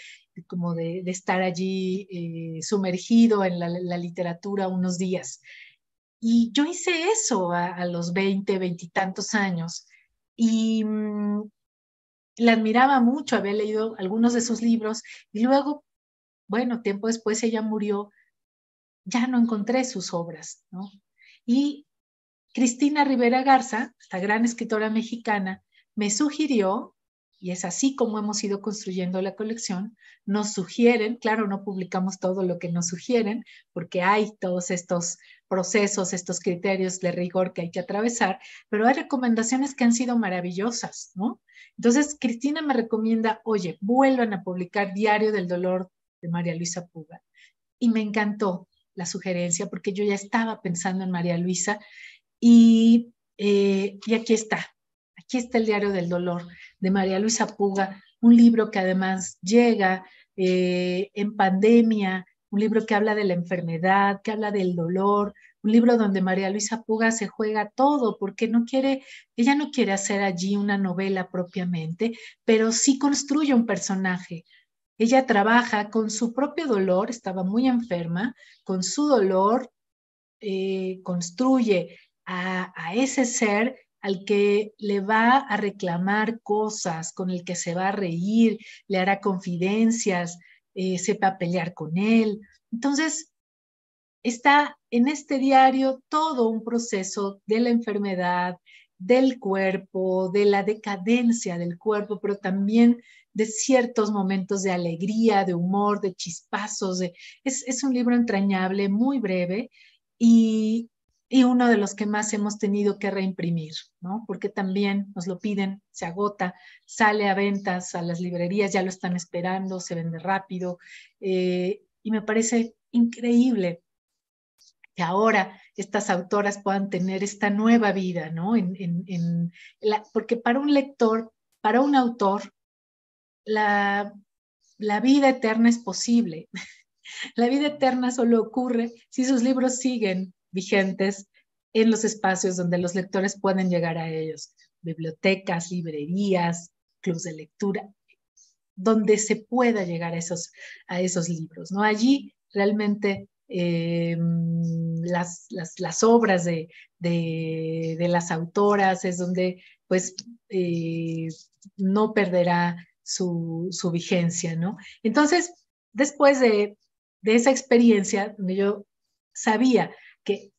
como de, estar allí eh, sumergido en la literatura unos días. Y yo hice eso a, los 20, veintitantos tantos años. Y mm, la admiraba mucho, había leído algunos de sus libros. Y luego, bueno, tiempo después ella murió, ya no encontré sus obras, ¿no? Y Cristina Rivera Garza, esta gran escritora mexicana, me sugirió, y es así como hemos ido construyendo la colección, nos sugieren, claro, no publicamos todo lo que nos sugieren, porque hay todos estos procesos, estos criterios de rigor que hay que atravesar, pero hay recomendaciones que han sido maravillosas, ¿no? Entonces, Cristina me recomienda, oye, vuelvan a publicar Diario del Dolor de María Luisa Puga. Y me encantó la sugerencia porque yo ya estaba pensando en María Luisa y, eh, y aquí está, aquí está el Diario del Dolor de María Luisa Puga, un libro que además llega eh, en pandemia, un libro que habla de la enfermedad, que habla del dolor, un libro donde María Luisa Puga se juega todo, porque no quiere, ella no quiere hacer allí una novela propiamente, pero sí construye un personaje. Ella trabaja con su propio dolor, estaba muy enferma, con su dolor eh, construye a ese ser al que le va a reclamar cosas, con el que se va a reír, le hará confidencias, eh, sepa pelear con él. Entonces, está en este diario todo un proceso de la enfermedad, del cuerpo, de la decadencia del cuerpo, pero también de ciertos momentos de alegría, de humor, de chispazos. Es, es, un libro entrañable, muy breve, y, y uno de los que más hemos tenido que reimprimir, ¿no? Porque también nos lo piden, se agota, sale a ventas, a las librerías ya lo están esperando, se vende rápido. Eh, y me parece increíble que ahora estas autoras puedan tener esta nueva vida, ¿no? porque para un lector, para un autor, la vida eterna es posible. [laughs] la vida eterna solo ocurre si sus libros siguen vigentes en los espacios donde los lectores pueden llegar a ellos, bibliotecas, librerías, clubs de lectura, donde se pueda llegar a esos, a esos libros. ¿no? Allí realmente eh, las, obras de, las autoras es donde pues eh, no perderá su, vigencia, ¿no? Entonces, después de, de esa experiencia, donde yo sabía que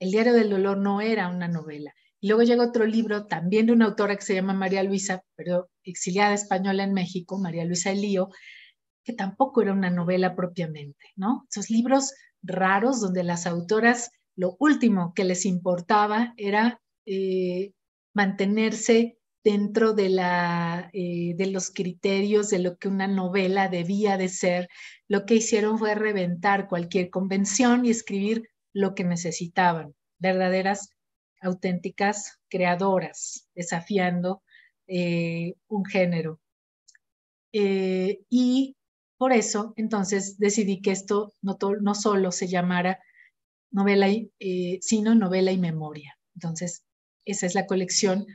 El diario del dolor no era una novela. Y luego llega otro libro también de una autora que se llama María Luisa, pero exiliada española en México, María Luisa Elío, que tampoco era una novela propiamente, ¿no? Esos libros raros donde las autoras lo último que les importaba era eh, mantenerse dentro de, la, eh, de los criterios de lo que una novela debía de ser. Lo que hicieron fue reventar cualquier convención y escribir lo que necesitaban, verdaderas, auténticas creadoras, desafiando eh, un género. Eh, y por eso, entonces, decidí que esto no, no solo se llamara novela, y, eh, sino novela y memoria. Entonces, esa es la colección.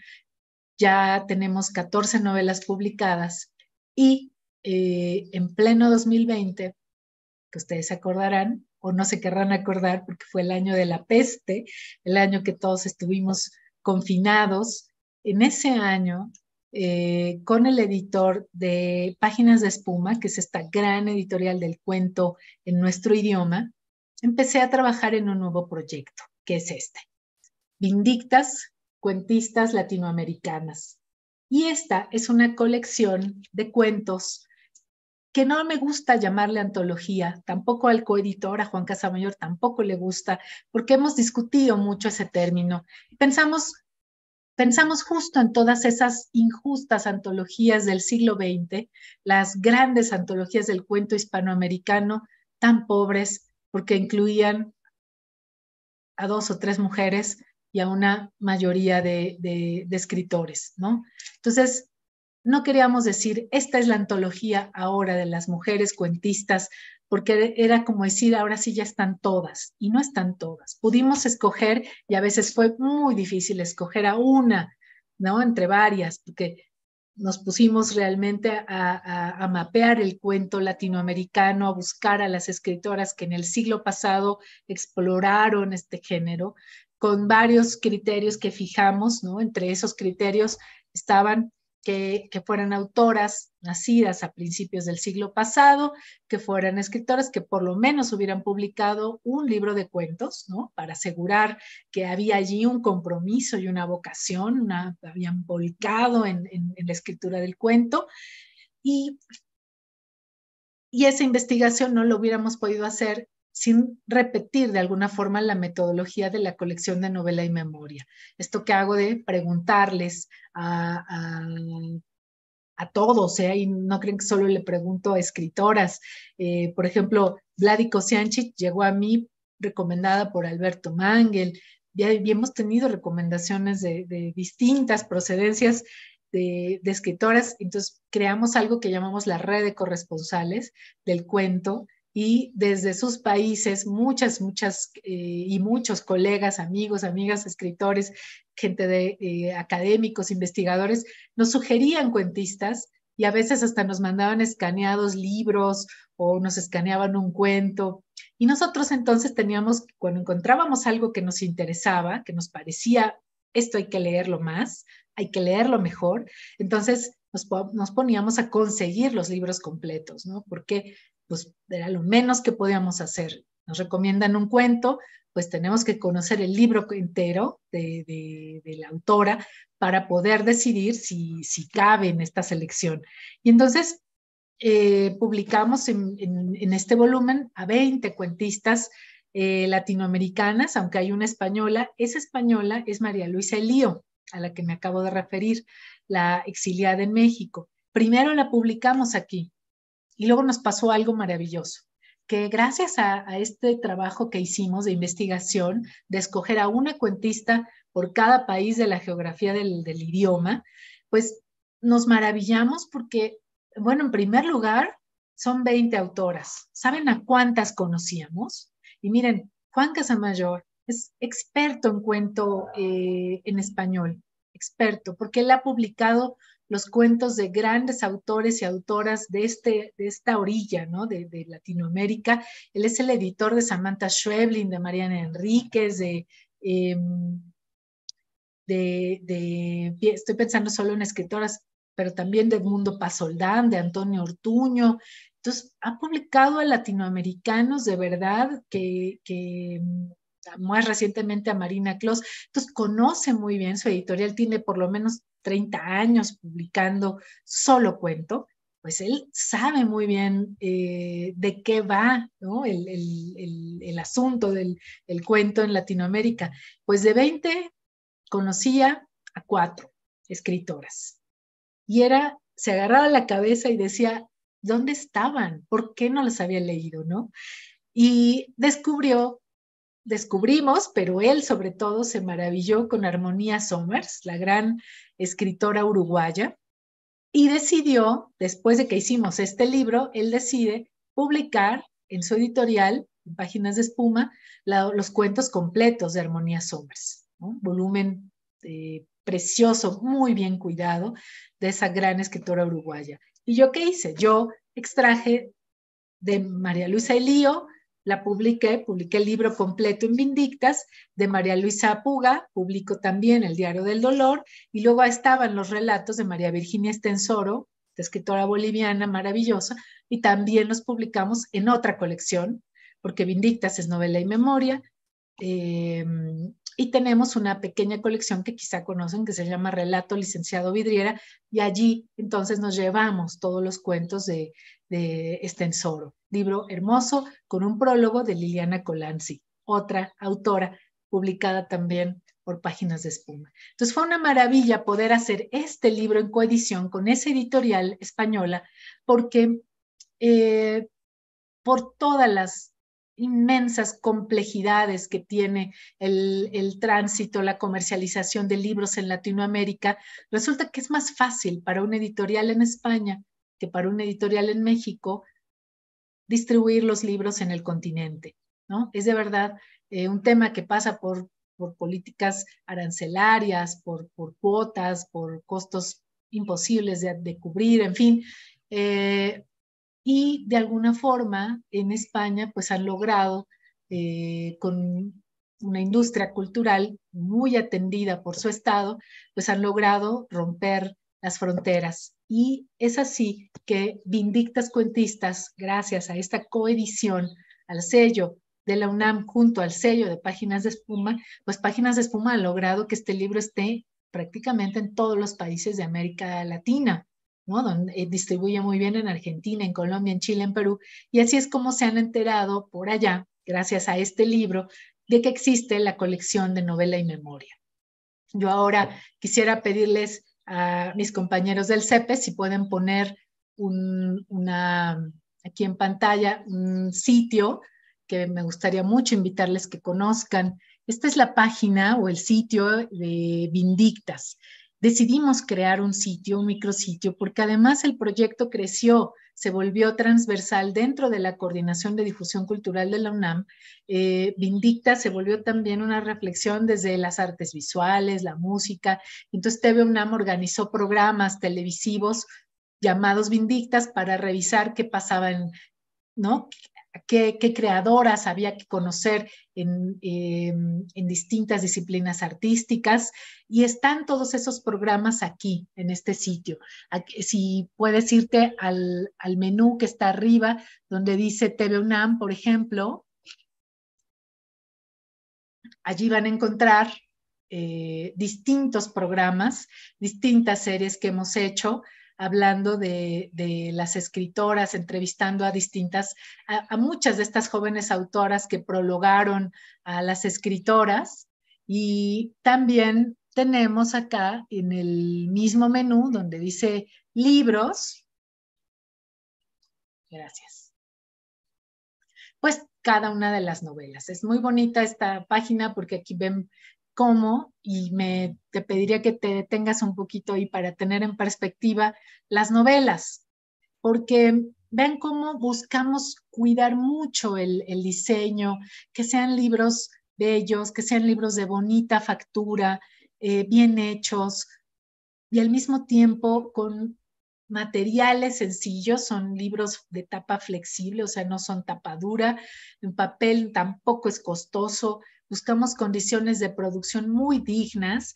Ya tenemos 14 novelas publicadas y en pleno 2020, que ustedes acordarán, o no se querrán acordar porque fue el año de la peste, el año que todos estuvimos confinados. En ese año, eh, con el editor de Páginas de Espuma, que es esta gran editorial del cuento en nuestro idioma, empecé a trabajar en un nuevo proyecto, que es este. Vindictas, cuentistas latinoamericanas. Y esta es una colección de cuentos que no me gusta llamarle antología, tampoco al coeditor, a Juan Casamayor tampoco le gusta, porque hemos discutido mucho ese término. Pensamos, pensamos justo en todas esas injustas antologías del siglo XX, las grandes antologías del cuento hispanoamericano, tan pobres, porque incluían a dos o tres mujeres y a una mayoría de, escritores, ¿no? Entonces, no queríamos decir, esta es la antología ahora de las mujeres cuentistas, porque era como decir, ahora sí ya están todas, y no están todas. Pudimos escoger, y a veces fue muy difícil escoger a una, ¿no? Entre varias, porque nos pusimos realmente a, mapear el cuento latinoamericano, a buscar a las escritoras que en el siglo pasado exploraron este género, con varios criterios que fijamos, ¿no? Entre esos criterios estaban que, fueran autoras nacidas a principios del siglo pasado, que fueran escritoras que por lo menos hubieran publicado un libro de cuentos, ¿no? Para asegurar que había allí un compromiso y una vocación, una, habían volcado en, la escritura del cuento. Y y esa investigación no lo hubiéramos podido hacer sin repetir de alguna forma la metodología de la colección de novela y memoria. Esto que hago de preguntarles a, todos, ¿eh? y no creen que solo le pregunto a escritoras. Eh, por ejemplo, vladíko llegó a mí recomendada por Alberto Mangel, ya, habíamos hemos tenido recomendaciones de, distintas procedencias de, de, escritoras, entonces creamos algo que llamamos la red de corresponsales del cuento, y desde sus países muchas, muchas eh, y muchos colegas, amigos, amigas, escritores, gente de eh, académicos, investigadores, nos sugerían cuentistas y a veces hasta nos mandaban escaneados libros o nos escaneaban un cuento. Y nosotros entonces teníamos, cuando encontrábamos algo que nos interesaba, que nos parecía, esto hay que leerlo más, hay que leerlo mejor, entonces nos, poníamos a conseguir los libros completos, ¿no? Porque pues era lo menos que podíamos hacer. Nos recomiendan un cuento, pues tenemos que conocer el libro entero de, la autora para poder decidir si, si, cabe en esta selección. Y entonces eh, publicamos en, este volumen a 20 cuentistas eh, latinoamericanas, aunque hay una española. Esa española es María Luisa Elío, a la que me acabo de referir, la exiliada en México. Primero la publicamos aquí, y luego nos pasó algo maravilloso, que gracias a, este trabajo que hicimos de investigación, de escoger a una cuentista por cada país de la geografía del, idioma, pues nos maravillamos porque, bueno, en primer lugar, son 20 autoras. ¿Saben a cuántas conocíamos? Y miren, Juan Casamayor es experto en cuento eh, en español, experto, porque él ha publicado los cuentos de grandes autores y autoras de, este, de esta orilla, ¿no? De, Latinoamérica. Él es el editor de Samantha Schweblin, de Mariana Enríquez, de... Em, de, estoy pensando solo en escritoras, pero también de Mundo Pazoldán, de Antonio Ortuño. Entonces, ha publicado a latinoamericanos de verdad que, que em, más recientemente a Marina Clos. Entonces, conoce muy bien su editorial, tiene por lo menos 30 años publicando solo cuento, pues él sabe muy bien eh, de qué va ¿no? el, asunto del cuento en Latinoamérica. Pues de 20 conocía a cuatro escritoras y era, se agarraba la cabeza y decía, ¿dónde estaban? ¿Por qué no las había leído? ¿no? Y descubrió, descubrimos, pero él sobre todo se maravilló con Armonía Somers, la gran escritora uruguaya, y decidió, después de que hicimos este libro, él decide publicar en su editorial, en Páginas de Espuma, los cuentos completos de Armonía Sombras. un volumen eh, precioso, muy bien cuidado, de esa gran escritora uruguaya. ¿Y yo qué hice? Yo extraje de María Luisa Elío la publiqué, publiqué el libro completo en Vindictas de María Luisa Apuga, publicó también el Diario del Dolor y luego estaban los relatos de María Virginia Estensoro, escritora boliviana maravillosa, y también los publicamos en otra colección, porque Vindictas es novela y memoria, Em, y tenemos una pequeña colección que quizá conocen que se llama Relato Licenciado Vidriera y allí entonces nos llevamos todos los cuentos de, Estensoro, libro hermoso con un prólogo de Liliana Colanzi, otra autora publicada también por Páginas de Espuma. Entonces fue una maravilla poder hacer este libro en coedición con esa editorial española porque eh, por todas las inmensas complejidades que tiene el, tránsito, la comercialización de libros en Latinoamérica, resulta que es más fácil para un editorial en España que para un editorial en México distribuir los libros en el continente. ¿no? Es de verdad eh, un tema que pasa por, por políticas arancelarias, por, por, cuotas, por costos imposibles de, cubrir, en fin. Eh, y de alguna forma en España pues han logrado eh, con una industria cultural muy atendida por su Estado, pues han logrado romper las fronteras. Y es así que Vindictas Cuentistas, gracias a esta coedición, al sello de la UNAM junto al sello de Páginas de Espuma, pues Páginas de Espuma ha logrado que este libro esté prácticamente en todos los países de América Latina. Donde eh, distribuye muy bien en Argentina, en Colombia, en Chile, en Perú. Y así es como se han enterado por allá, gracias a este libro, de que existe la colección de novela y memoria. Yo ahora quisiera pedirles a mis compañeros del CEPES si pueden poner una, aquí en pantalla un sitio que me gustaría mucho invitarles que conozcan. Esta es la página o el sitio de Vindictas decidimos crear un sitio, un micrositio, porque además el proyecto creció, se volvió transversal dentro de la Coordinación de Difusión Cultural de la UNAM. Eh, Vindicta se volvió también una reflexión desde las artes visuales, la música. Entonces TV UNAM organizó programas televisivos llamados Vindictas para revisar qué pasaba en, ¿no? qué, creadoras había que conocer eh, en, distintas disciplinas artísticas. Y están todos esos programas aquí, en este sitio. si puedes irte al, menú que está arriba, donde dice TV UNAM, por ejemplo, allí van a encontrar eh, distintos programas, distintas series que hemos hecho hablando de, las escritoras, entrevistando a distintas, a, a, muchas de estas jóvenes autoras que prologaron a las escritoras. Y también tenemos acá en el mismo menú donde dice libros. Gracias. Pues cada una de las novelas. Es muy bonita esta página porque aquí ven cómo, y me, te pediría que te detengas un poquito ahí para tener en perspectiva las novelas, porque ven cómo buscamos cuidar mucho el, diseño, que sean libros bellos, que sean libros de bonita factura, eh, bien hechos, y al mismo tiempo con materiales sencillos, son libros de tapa flexible, o sea, no son tapadura dura, en papel tampoco es costoso, buscamos condiciones de producción muy dignas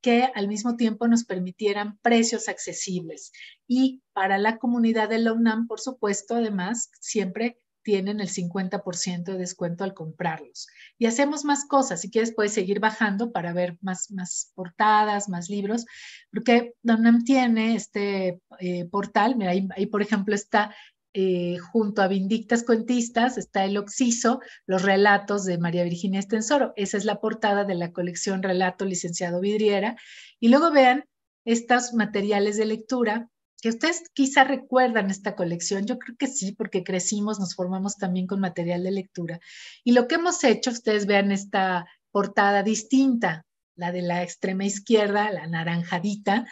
que al mismo tiempo nos permitieran precios accesibles. Y para la comunidad de la UNAM, por supuesto, además, siempre tienen el 50% de descuento al comprarlos. Y hacemos más cosas. Si quieres, puedes seguir bajando para ver más, más portadas, más libros, porque UNAM tiene este eh, portal. Mira, ahí, por ejemplo, está eh, junto a Vindictas Cuentistas, está el Oxiso, los relatos de María Virginia Estensoro. Esa es la portada de la colección Relato Licenciado Vidriera. Y luego vean estos materiales de lectura que ustedes quizá recuerdan esta colección, yo creo que sí, porque crecimos, nos formamos también con material de lectura. Y lo que hemos hecho, ustedes vean esta portada distinta, la de la extrema izquierda, la naranjadita,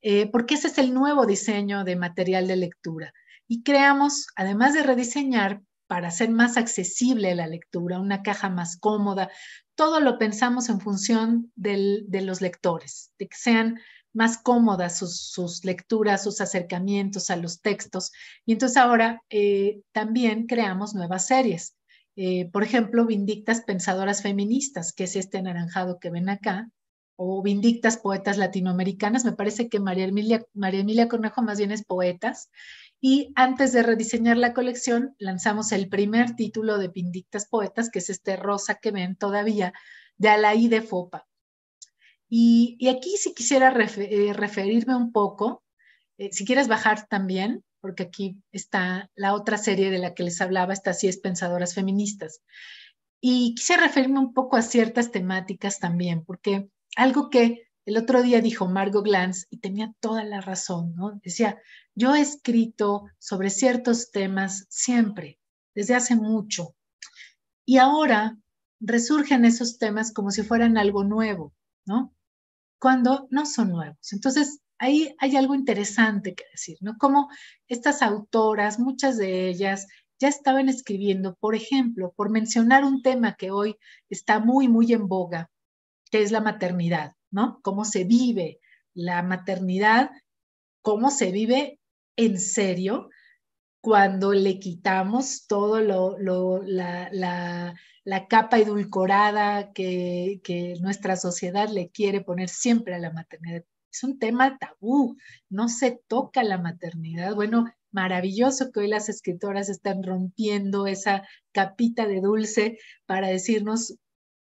eh, porque ese es el nuevo diseño de material de lectura y creamos, además de rediseñar para hacer más accesible la lectura, una caja más cómoda, todo lo pensamos en función de los lectores, de que sean más cómodas sus, lecturas, sus acercamientos a los textos. Y entonces ahora eh, también creamos nuevas series. Eh, por ejemplo, Vindictas Pensadoras Feministas, que es este anaranjado que ven acá, o Vindictas Poetas Latinoamericanas. Me parece que María Emilia, María Emilia Cornejo más bien es poetas y antes de rediseñar la colección, lanzamos el primer título de Pindictas Poetas, que es este rosa que ven todavía, de Alaí de Fopa. Y, aquí si quisiera eh, referirme un poco, eh, si quieres bajar también, porque aquí está la otra serie de la que les hablaba, esta sí es Pensadoras Feministas. Y quise referirme un poco a ciertas temáticas también, porque algo que el otro día dijo Margot Glantz, y tenía toda la razón, ¿no? Decía, yo he escrito sobre ciertos temas siempre, desde hace mucho, y ahora resurgen esos temas como si fueran algo nuevo, ¿no? Cuando no son nuevos. Entonces, ahí hay algo interesante que decir, ¿no? Como estas autoras, muchas de ellas, ya estaban escribiendo, por ejemplo, por mencionar un tema que hoy está muy, muy en boga, que es la maternidad. ¿no? Cómo se vive la maternidad, cómo se vive en serio cuando le quitamos todo lo, la, la, la, capa edulcorada que, que nuestra sociedad le quiere poner siempre a la maternidad. Es un tema tabú, no se toca la maternidad. Bueno, maravilloso que hoy las escritoras están rompiendo esa capita de dulce para decirnos,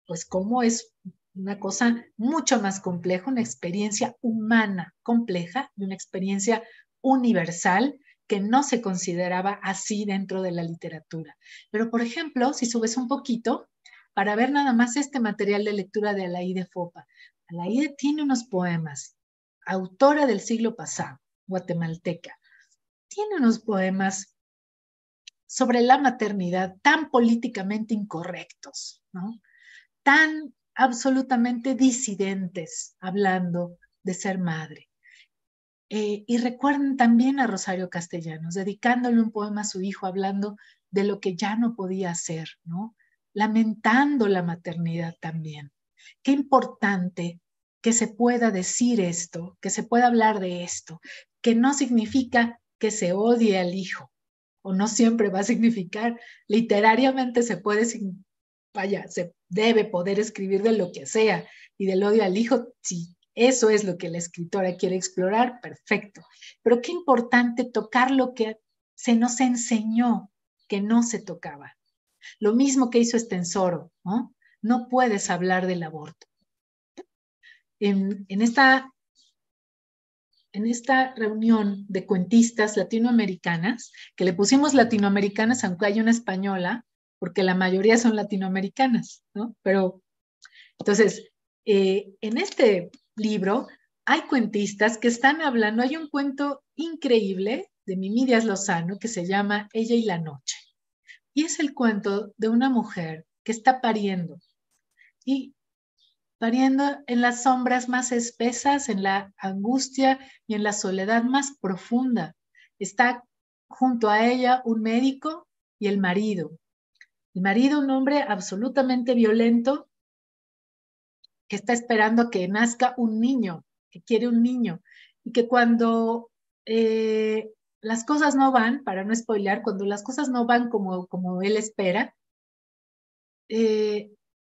pues, cómo es una cosa mucho más compleja, una experiencia humana compleja y una experiencia universal que no se consideraba así dentro de la literatura. Pero, por ejemplo, si subes un poquito para ver nada más este material de lectura de Alaide Fopa, Alaide tiene unos poemas, autora del siglo pasado, guatemalteca, tiene unos poemas sobre la maternidad tan políticamente incorrectos, ¿no? tan absolutamente disidentes hablando de ser madre. Eh, y recuerden también a Rosario Castellanos, dedicándole un poema a su hijo, hablando de lo que ya no podía hacer, ¿no? Lamentando la maternidad también. Qué importante que se pueda decir esto, que se pueda hablar de esto, que no significa que se odie al hijo, o no siempre va a significar, literariamente se puede, vaya, se debe poder escribir de lo que sea y del odio al hijo, sí. Eso es lo que la escritora quiere explorar, perfecto. Pero qué importante tocar lo que se nos enseñó que no se tocaba. Lo mismo que hizo Estensoro, ¿no? No puedes hablar del aborto. En, esta, en esta reunión de cuentistas latinoamericanas, que le pusimos latinoamericanas, aunque hay una española, porque la mayoría son latinoamericanas, ¿no? Pero, entonces, eh, en este libro hay cuentistas que están hablando, hay un cuento increíble de Mimidias Lozano que se llama Ella y la Noche. Y es el cuento de una mujer que está pariendo y pariendo en las sombras más espesas, en la angustia y en la soledad más profunda. Está junto a ella un médico y el marido. El marido, un hombre absolutamente violento, que está esperando que nazca un niño, que quiere un niño, y que cuando eh, las cosas no van, para no spoilar, cuando las cosas no van como, como él espera, eh,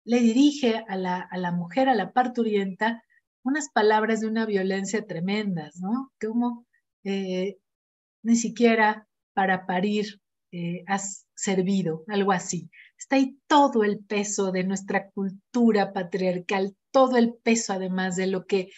le dirige a la, mujer, a la parturienta, unas palabras de una violencia tremendas, ¿no? Como eh, ni siquiera para parir eh, has servido, algo así. Está ahí todo el peso de nuestra cultura patriarcal, todo el peso además de lo que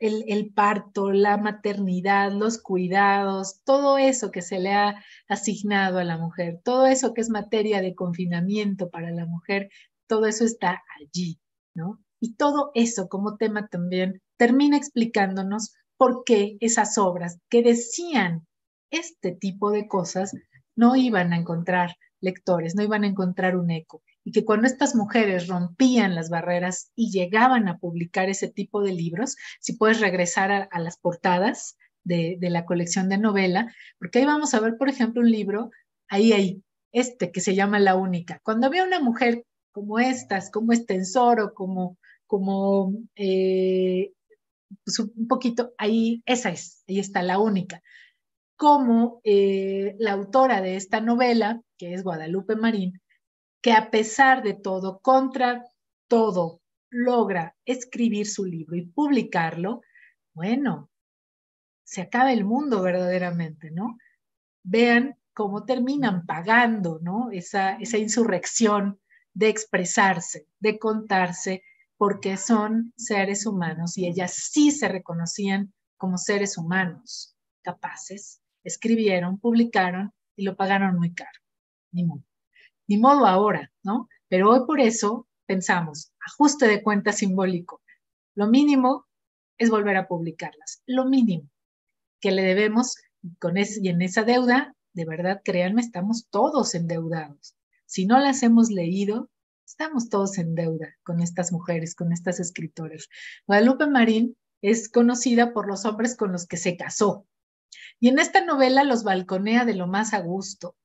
el, el, parto, la maternidad, los cuidados, todo eso que se le ha asignado a la mujer, todo eso que es materia de confinamiento para la mujer, todo eso está allí, ¿no? Y todo eso como tema también termina explicándonos por qué esas obras que decían este tipo de cosas no iban a encontrar lectores, no iban a encontrar un eco. Y que cuando estas mujeres rompían las barreras y llegaban a publicar ese tipo de libros, si puedes regresar a, las portadas de, la colección de novela, porque ahí vamos a ver, por ejemplo, un libro, ahí, ahí, este que se llama La Única. Cuando había una mujer como estas, como extensor o como, como eh, pues, un poquito, ahí, esa es, ahí está la única como eh, la autora de esta novela, que es Guadalupe Marín, que a pesar de todo, contra todo, logra escribir su libro y publicarlo, bueno, se acaba el mundo verdaderamente, ¿no? Vean cómo terminan pagando, ¿no? Esa, esa insurrección de expresarse, de contarse, porque son seres humanos y ellas sí se reconocían como seres humanos, capaces escribieron, publicaron y lo pagaron muy caro. Ni modo. Ni modo ahora, ¿no? Pero hoy por eso pensamos, ajuste de cuenta simbólico. Lo mínimo es volver a publicarlas. Lo mínimo que le debemos con y en esa deuda, de verdad, créanme, estamos todos endeudados. Si no las hemos leído, estamos todos en deuda con estas mujeres, con estas escritoras. Guadalupe Marín es conocida por los hombres con los que se casó, y en esta novela los balconea de lo más a gusto.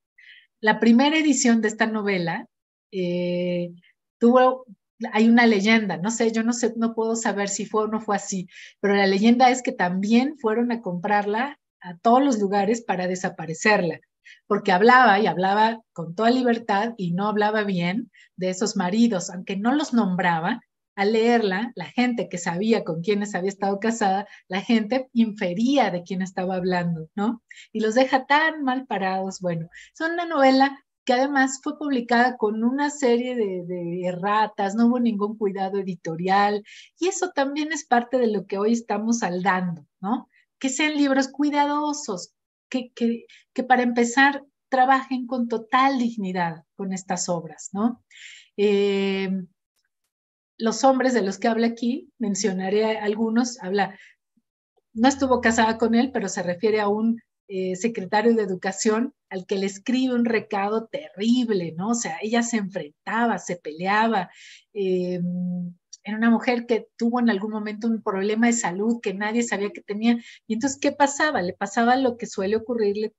La primera edición de esta novela eh, tuvo, hay una leyenda, no sé, yo no sé, no puedo saber si fue o no fue así, pero la leyenda es que también fueron a comprarla a todos los lugares para desaparecerla, porque hablaba y hablaba con toda libertad y no hablaba bien de esos maridos, aunque no los nombraba, al leerla, la gente que sabía con quiénes había estado casada, la gente infería de quién estaba hablando, ¿no? Y los deja tan mal parados. Bueno, son una novela que además fue publicada con una serie de, erratas, no hubo ningún cuidado editorial, y eso también es parte de lo que hoy estamos saldando, ¿no? Que sean libros cuidadosos, que, que, que para empezar trabajen con total dignidad con estas obras, ¿no? Eh, los hombres de los que habla aquí, mencionaré algunos, habla, no estuvo casada con él, pero se refiere a un eh, secretario de educación al que le escribe un recado terrible, ¿no? O sea, ella se enfrentaba, se peleaba. Em, era una mujer que tuvo en algún momento un problema de salud que nadie sabía que tenía. Y entonces, ¿qué pasaba? Le pasaba lo que suele ocurrirle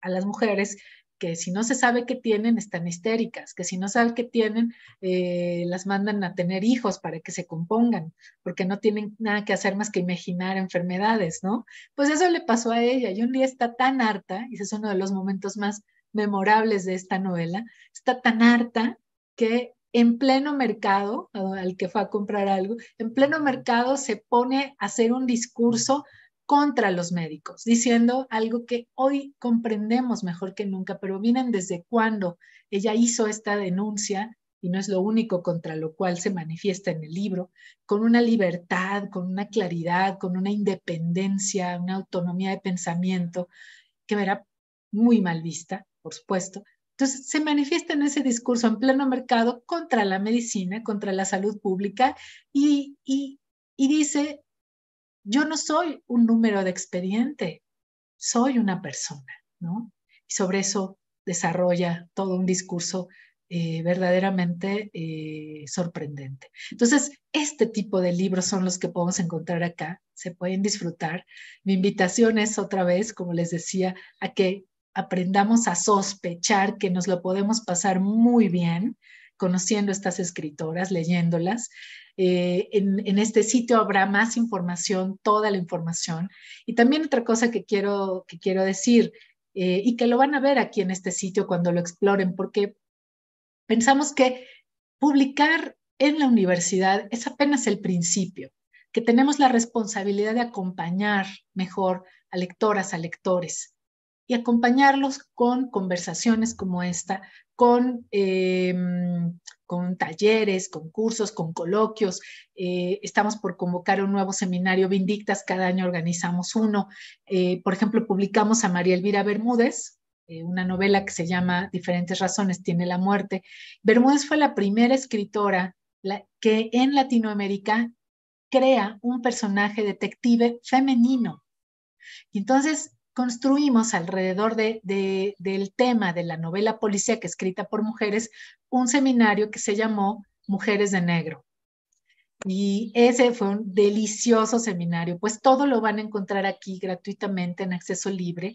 a las mujeres que si no se sabe qué tienen, están histéricas, que si no sabe qué tienen, eh, las mandan a tener hijos para que se compongan, porque no tienen nada que hacer más que imaginar enfermedades, ¿no? Pues eso le pasó a ella y un día está tan harta, y ese es uno de los momentos más memorables de esta novela, está tan harta que en pleno mercado, al que fue a comprar algo, en pleno mercado se pone a hacer un discurso contra los médicos, diciendo algo que hoy comprendemos mejor que nunca, pero ¿vienen desde cuándo ella hizo esta denuncia, y no es lo único contra lo cual se manifiesta en el libro, con una libertad, con una claridad, con una independencia, una autonomía de pensamiento, que verá muy mal vista, por supuesto. Entonces, se manifiesta en ese discurso en pleno mercado contra la medicina, contra la salud pública, y dice yo no soy un número de expediente, soy una persona, ¿no? Y sobre eso desarrolla todo un discurso eh, verdaderamente eh, sorprendente. Entonces, este tipo de libros son los que podemos encontrar acá, se pueden disfrutar. Mi invitación es otra vez, como les decía, a que aprendamos a sospechar que nos lo podemos pasar muy bien conociendo estas escritoras, leyéndolas, eh, en, este sitio habrá más información, toda la información. Y también otra cosa que quiero, que quiero decir, eh, y que lo van a ver aquí en este sitio cuando lo exploren, porque pensamos que publicar en la universidad es apenas el principio, que tenemos la responsabilidad de acompañar mejor a lectoras, a lectores, y acompañarlos con conversaciones como esta, con eh, con talleres, con cursos, con coloquios. Eh, estamos por convocar un nuevo seminario Vindictas, cada año organizamos uno. Eh, por ejemplo, publicamos a María Elvira Bermúdez, eh, una novela que se llama Diferentes razones tiene la muerte. Bermúdez fue la primera escritora que en Latinoamérica crea un personaje detective femenino. Y entonces construimos alrededor de, del tema de la novela policía que escrita por mujeres un seminario que se llamó Mujeres de Negro. Y ese fue un delicioso seminario, pues todo lo van a encontrar aquí gratuitamente en acceso libre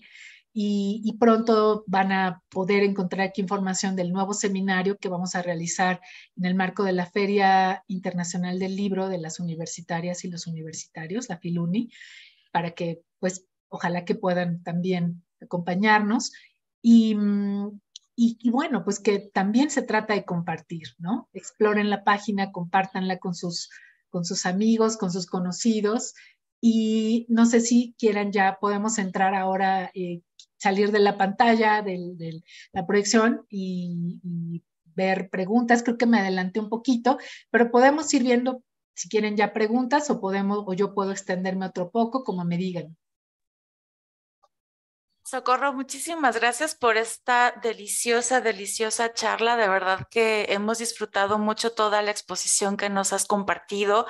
y, y pronto van a poder encontrar aquí información del nuevo seminario que vamos a realizar en el marco de la Feria Internacional del Libro de las Universitarias y los Universitarios, la Filuni, para que pues ojalá que puedan también acompañarnos. Mm, y, bueno, pues que también se trata de compartir, ¿no? Exploren la página, compártanla con sus, amigos, con sus conocidos. Y no sé si quieran ya, podemos entrar ahora, eh, salir de la pantalla, de la proyección y, ver preguntas. Creo que me adelanté un poquito, pero podemos ir viendo si quieren ya preguntas o podemos o yo puedo extenderme otro poco como me digan. Socorro, muchísimas gracias por esta deliciosa, deliciosa charla. De verdad que hemos disfrutado mucho toda la exposición que nos has compartido.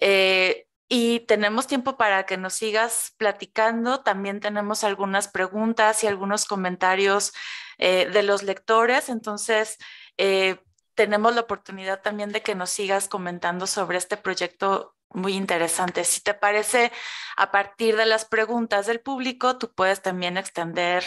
Eh, y tenemos tiempo para que nos sigas platicando. También tenemos algunas preguntas y algunos comentarios eh, de los lectores. Entonces, eh, tenemos la oportunidad también de que nos sigas comentando sobre este proyecto muy interesante. Si te parece, a partir de las preguntas del público, tú puedes también extender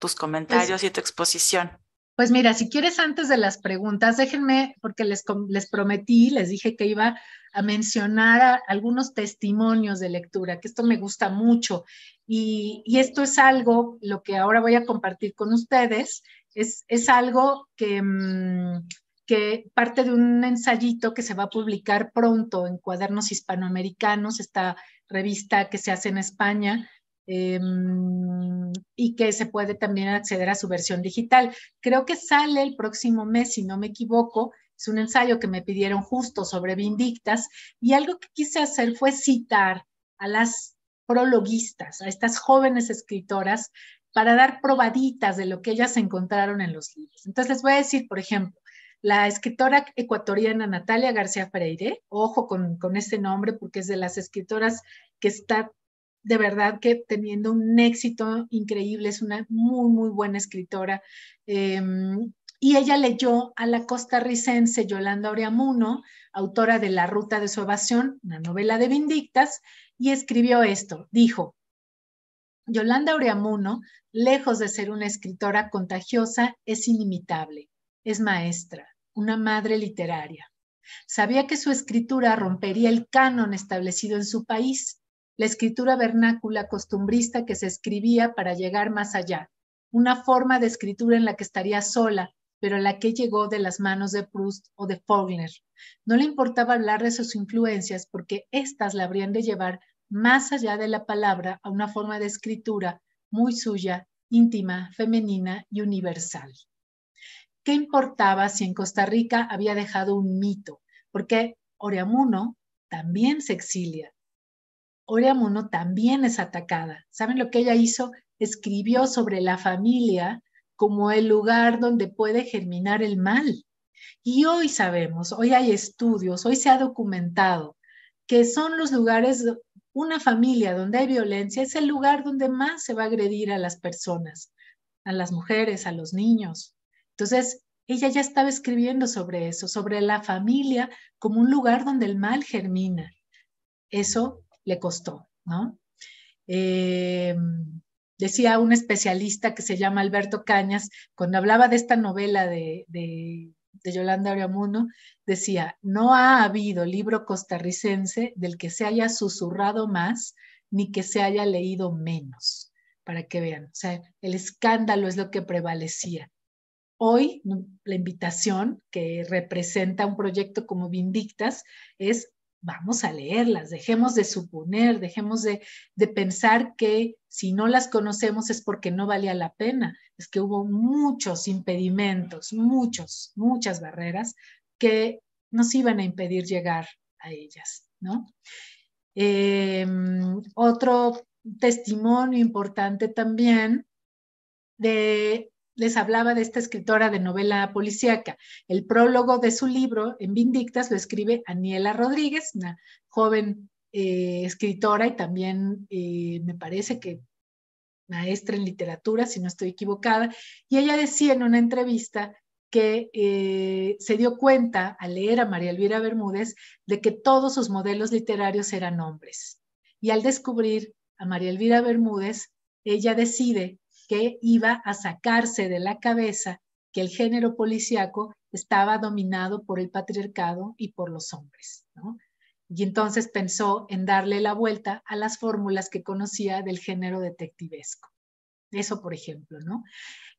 tus pues comentarios y tu exposición. Pues mira, si quieres antes de las preguntas, déjenme, porque les, les prometí, les dije que iba a mencionar algunos testimonios de lectura, que esto me gusta mucho. Y, esto es algo, lo que ahora voy a compartir con ustedes, es, es algo que... Mm, que parte de un ensayito que se va a publicar pronto en Cuadernos Hispanoamericanos, esta revista que se hace en España, em, y que se puede también acceder a su versión digital. Creo que sale el próximo mes, si no me equivoco. Es un ensayo que me pidieron justo sobre Vindictas y algo que quise hacer fue citar a las prologuistas, a estas jóvenes escritoras, para dar probaditas de lo que ellas encontraron en los libros. Entonces les voy a decir, por ejemplo, la escritora ecuatoriana Natalia García Freire, ojo con, este nombre porque es de las escritoras que está de verdad que teniendo un éxito increíble, es una muy, muy buena escritora. Em, y ella leyó a la costarricense Yolanda Oreamuno, autora de La Ruta de su Evasión, una novela de Vindictas, y escribió esto. Dijo, Yolanda Oreamuno, lejos de ser una escritora contagiosa, es inimitable es maestra, una madre literaria. Sabía que su escritura rompería el canon establecido en su país, la escritura vernácula costumbrista que se escribía para llegar más allá, una forma de escritura en la que estaría sola, pero a la que llegó de las manos de Proust o de Faulkner. No le importaba hablar de sus influencias porque éstas la habrían de llevar más allá de la palabra a una forma de escritura muy suya, íntima, femenina y universal. ¿qué importaba si en Costa Rica había dejado un mito? Porque Oreamuno también se exilia. Oreamuno también es atacada. ¿Saben lo que ella hizo? Escribió sobre la familia como el lugar donde puede germinar el mal. Y hoy sabemos, hoy hay estudios, hoy se ha documentado que son los lugares, una familia donde hay violencia es el lugar donde más se va a agredir a las personas, a las mujeres, a los niños. Entonces, ella ya estaba escribiendo sobre eso, sobre la familia como un lugar donde el mal germina. Eso le costó, ¿no? Eh, decía un especialista que se llama Alberto Cañas, cuando hablaba de esta novela de, de, de Yolanda Oriamuno, decía, no ha habido libro costarricense del que se haya susurrado más ni que se haya leído menos, para que vean, o sea, el escándalo es lo que prevalecía. Hoy la invitación que representa un proyecto como Vindictas es vamos a leerlas, dejemos de suponer, dejemos de, pensar que si no las conocemos es porque no valía la pena, es que hubo muchos impedimentos, muchos, muchas barreras que nos iban a impedir llegar a ellas, ¿no? Em, otro testimonio importante también de les hablaba de esta escritora de novela policíaca. El prólogo de su libro, En Vindictas, lo escribe Aniela Rodríguez, una joven eh, escritora y también eh, me parece que maestra en literatura, si no estoy equivocada. Y ella decía en una entrevista que eh, se dio cuenta al leer a María Elvira Bermúdez de que todos sus modelos literarios eran hombres. Y al descubrir a María Elvira Bermúdez, ella decide que iba a sacarse de la cabeza que el género policíaco estaba dominado por el patriarcado y por los hombres. Y entonces pensó en darle la vuelta a las fórmulas que conocía del género detectivesco. Eso, por ejemplo, ¿no?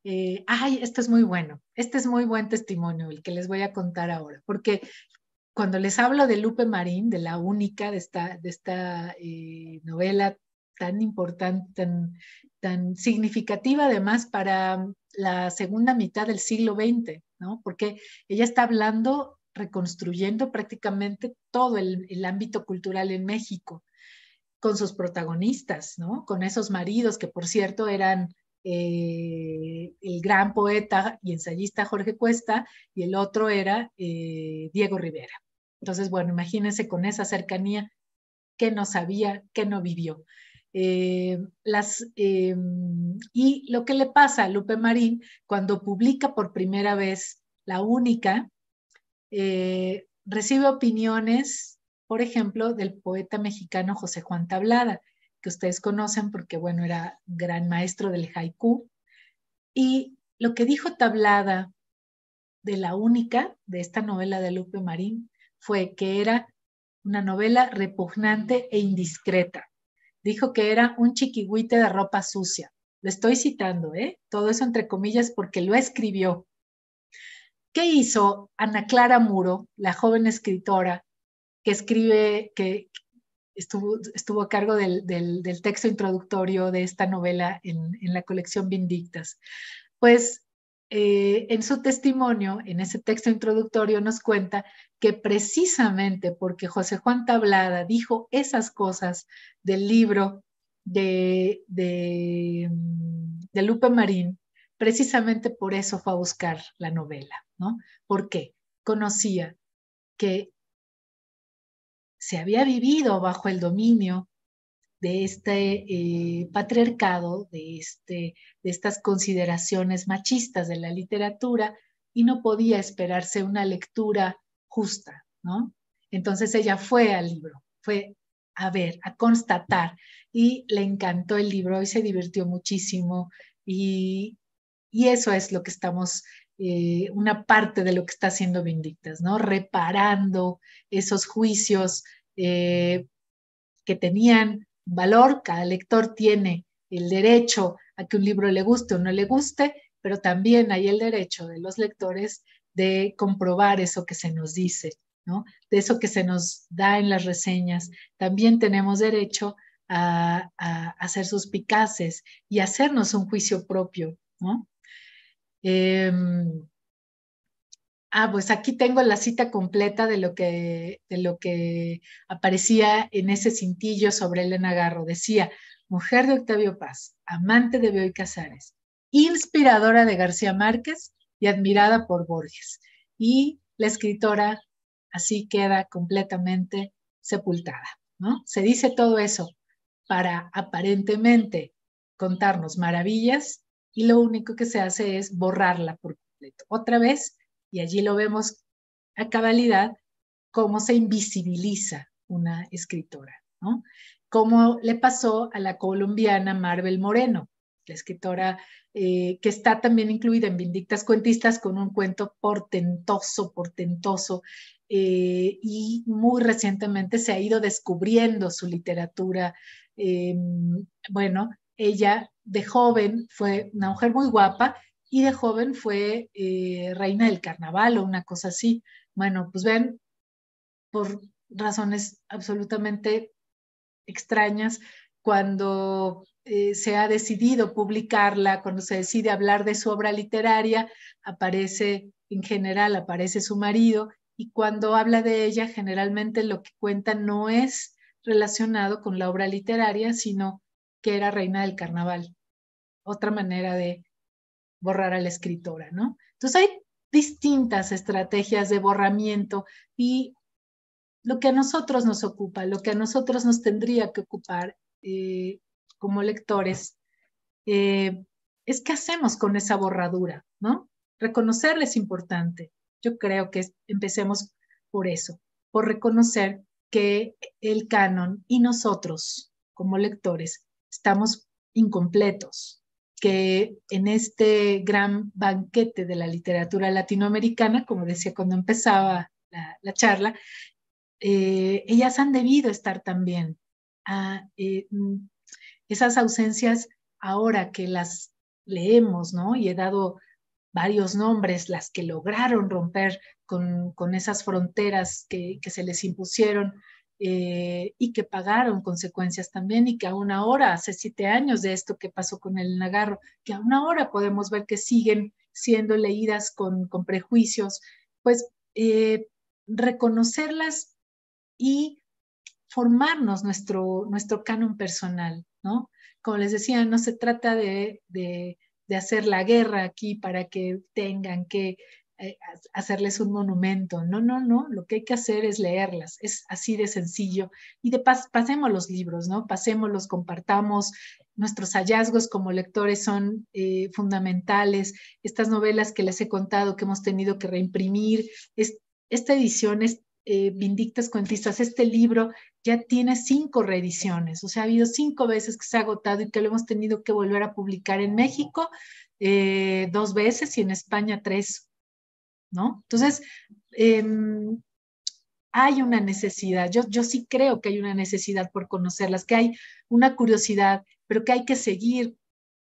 Eh, ay, esto es muy bueno. Este es muy buen testimonio, el que les voy a contar ahora, porque cuando les hablo de Lupe Marín, de la única de esta, de esta eh, novela tan importante, tan, tan significativa además para la segunda mitad del siglo XX, ¿no? Porque ella está hablando, reconstruyendo prácticamente todo el, el ámbito cultural en México, con sus protagonistas, ¿no? Con esos maridos que, por cierto, eran eh, el gran poeta y ensayista Jorge Cuesta y el otro era eh, Diego Rivera. Entonces, bueno, imagínense con esa cercanía ¿qué no sabía, que no vivió. Eh, eh, y lo que le pasa a Lupe Marín cuando publica por primera vez La Única, eh, recibe opiniones, por ejemplo, del poeta mexicano José Juan Tablada, que ustedes conocen porque, bueno, era gran maestro del haiku. Y lo que dijo Tablada de La Única, de esta novela de Lupe Marín, fue que era una novela repugnante e indiscreta dijo que era un chiquihuite de ropa sucia. Lo estoy citando, ¿eh? Todo eso entre comillas porque lo escribió. ¿Qué hizo Ana Clara Muro, la joven escritora que escribe, que estuvo, estuvo a cargo del, texto introductorio de esta novela en, en la colección Vindictas? Pues eh, en su testimonio, en ese texto introductorio, nos cuenta que precisamente porque José Juan Tablada dijo esas cosas del libro de, de, mm, de Lupe Marín, precisamente por eso fue a buscar la novela, ¿no? Porque conocía que se había vivido bajo el dominio de este eh, patriarcado, de, este, de estas consideraciones machistas de la literatura y no podía esperarse una lectura justa, ¿no? Entonces ella fue al libro, fue a ver, a constatar y le encantó el libro y se divirtió muchísimo y, eso es lo que estamos, eh, una parte de lo que está haciendo Vindictas, ¿no? Reparando esos juicios eh, que tenían valor, cada lector tiene el derecho a que un libro le guste o no le guste, pero también hay el derecho de los lectores de comprobar eso que se nos dice, ¿no? de eso que se nos da en las reseñas. También tenemos derecho a, hacer sus ser suspicaces y hacernos un juicio propio. ¿no? Em, Ah, pues aquí tengo la cita completa de lo que, de lo que aparecía en ese cintillo sobre Elena Garro. Decía, mujer de Octavio Paz, amante de Bioy Casares, inspiradora de García Márquez y admirada por Borges. Y la escritora así queda completamente sepultada, ¿no? Se dice todo eso para aparentemente contarnos maravillas y lo único que se hace es borrarla por completo. Otra vez, y allí lo vemos a cabalidad, cómo se invisibiliza una escritora, ¿no? Como le pasó a la colombiana Marvel Moreno, la escritora eh, que está también incluida en Vindictas Cuentistas con un cuento portentoso, portentoso, eh, y muy recientemente se ha ido descubriendo su literatura. Em, bueno, ella de joven fue una mujer muy guapa y de joven fue eh, reina del carnaval o una cosa así. Bueno, pues ven, por razones absolutamente extrañas, cuando eh, se ha decidido publicarla, cuando se decide hablar de su obra literaria, aparece, en general, aparece su marido y cuando habla de ella, generalmente lo que cuenta no es relacionado con la obra literaria, sino que era reina del carnaval. Otra manera de borrar a la escritora, ¿no? Entonces hay distintas estrategias de borramiento y lo que a nosotros nos ocupa, lo que a nosotros nos tendría que ocupar eh, como lectores, eh, es qué hacemos con esa borradura, ¿no? Reconocerla es importante. Yo creo que empecemos por eso, por reconocer que el canon y nosotros como lectores estamos incompletos, que en este gran banquete de la literatura latinoamericana, como decía cuando empezaba la, charla, eh, ellas han debido estar también. Eh, mm, esas ausencias, ahora que las leemos, ¿no? Y he dado varios nombres, las que lograron romper con, esas fronteras que se les impusieron, eh, y que pagaron consecuencias también y que aún ahora, hace siete años de esto que pasó con el Nagarro, que aún ahora podemos ver que siguen siendo leídas con, prejuicios, pues eh, reconocerlas y formarnos nuestro, nuestro canon personal, ¿no? Como les decía, no se trata de hacer la guerra aquí para que tengan que eh, hacerles un monumento. No, no, no, lo que hay que hacer es leerlas, es así de sencillo. Y de pasemos los libros, ¿no? Pasémoslos, compartamos. Nuestros hallazgos como lectores son eh, fundamentales. Estas novelas que les he contado que hemos tenido que reimprimir, esta edición es eh, Vindictas Cuentistas, este libro ya tiene cinco reediciones, o sea, ha habido cinco veces que se ha agotado y que lo hemos tenido que volver a publicar en México dos veces y en España tres. Entonces, em, hay una necesidad, yo, sí creo que hay una necesidad por conocerlas, que hay una curiosidad, pero que hay que seguir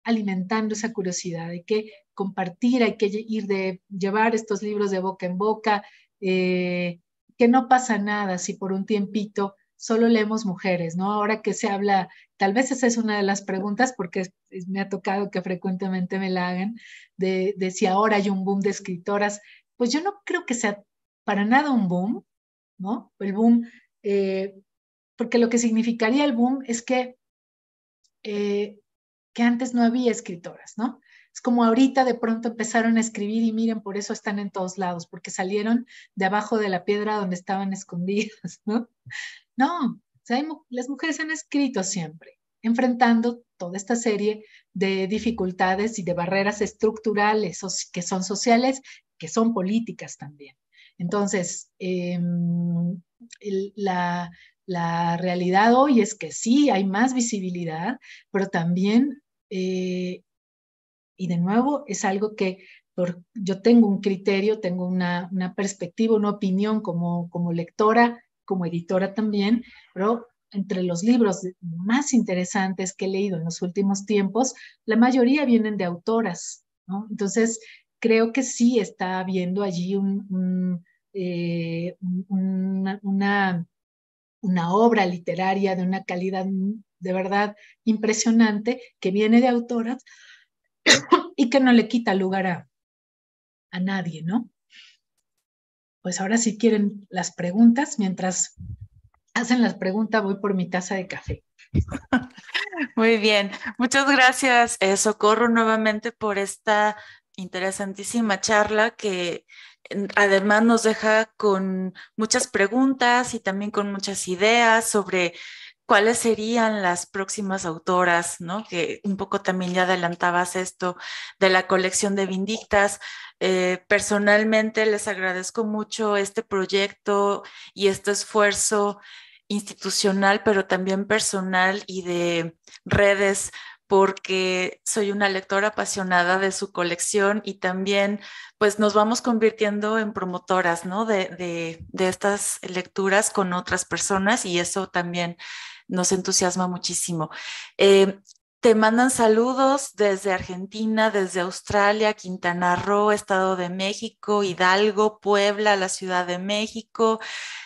alimentando esa curiosidad, hay que compartir, hay que ir de llevar estos libros de boca en boca, eh, que no pasa nada si por un tiempito solo leemos mujeres, ¿no? Ahora que se habla, tal vez esa es una de las preguntas, porque me ha tocado que frecuentemente me la hagan, de si ahora hay un boom de escritoras pues yo no creo que sea para nada un boom, ¿no? El boom, eh, porque lo que significaría el boom es eh, que, antes no había escritoras, ¿no? Es como ahorita de pronto empezaron a escribir y miren, por eso están en todos lados, porque salieron de abajo de la piedra donde estaban [laughs] escondidas, ¿no? No, las mujeres han escrito siempre, enfrentando toda esta serie de dificultades y de barreras estructurales que son sociales que son políticas también. Entonces, em, la, realidad hoy es que sí, hay más visibilidad, pero también, eh, y de nuevo, es algo que por, yo tengo un criterio, tengo una, perspectiva, una opinión como, como lectora, como editora también, pero entre los libros más interesantes que he leído en los últimos tiempos, la mayoría vienen de autoras, ¿no? Entonces, creo que sí está habiendo allí eh, una, una, obra literaria de una calidad de verdad impresionante que viene de autoras [coughs] y que no le quita lugar a, nadie, ¿no? Pues ahora si quieren las preguntas, mientras hacen las preguntas voy por mi taza de café. [laughs] Muy bien, muchas gracias eh, Socorro nuevamente por esta interesantísima charla que además nos deja con muchas preguntas y también con muchas ideas sobre cuáles serían las próximas autoras, ¿no? Que un poco también ya adelantabas esto de la colección de Vindictas. Eh, personalmente les agradezco mucho este proyecto y este esfuerzo institucional, pero también personal y de redes porque soy una lectora apasionada de su colección y también pues nos vamos convirtiendo en promotoras, ¿no? De, estas lecturas con otras personas y eso también nos entusiasma muchísimo. Eh, te mandan saludos desde Argentina, desde Australia, Quintana Roo, Estado de México, Hidalgo, Puebla, la Ciudad de México,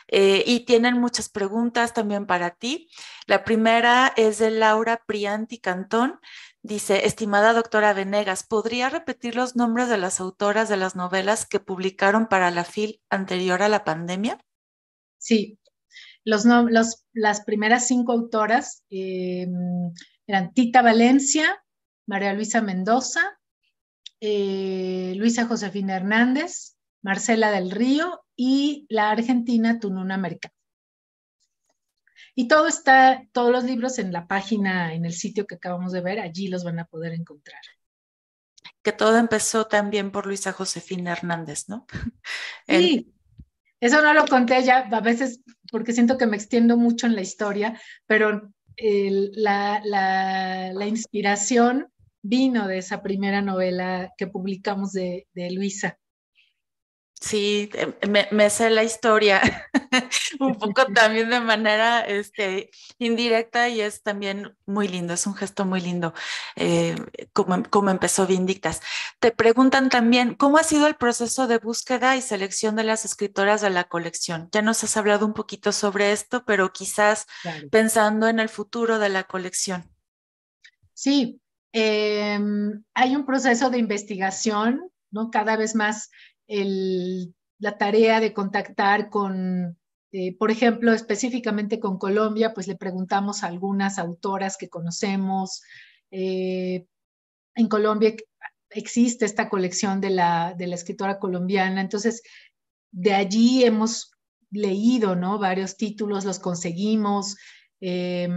eh, y tienen muchas preguntas también para ti. La primera es de Laura Prianti Cantón. Dice, estimada doctora Venegas, ¿podría repetir los nombres de las autoras de las novelas que publicaron para la FIL anterior a la pandemia? Sí, los, las primeras cinco autoras em, eran Tita Valencia, María Luisa Mendoza, eh, Luisa Josefina Hernández, Marcela del Río y la argentina Tununa Mercado. Y todo está, todos los libros en la página, en el sitio que acabamos de ver, allí los van a poder encontrar. Que todo empezó también por Luisa Josefina Hernández, ¿no? [laughs] Sí, eso no lo conté ya a veces porque siento que me extiendo mucho en la historia, pero la, la, inspiración vino de esa primera novela que publicamos de Luisa. Sí, em, me, sé la historia [laughs] un poco [laughs] también de manera este, indirecta y es también muy lindo, es un gesto muy lindo eh, como, empezó Vindictas. Te preguntan también, ¿cómo ha sido el proceso de búsqueda y selección de las escritoras de la colección? Ya nos has hablado un poquito sobre esto, pero quizás pensando en el futuro de la colección. Sí, em, hay un proceso de investigación ¿no? Cada vez más la tarea de contactar con, eh, por ejemplo, específicamente con Colombia, pues le preguntamos a algunas autoras que conocemos. Eh, en Colombia existe esta colección de la, de la escritora colombiana, entonces de allí hemos leído, ¿no? Varios títulos, los conseguimos. Eh,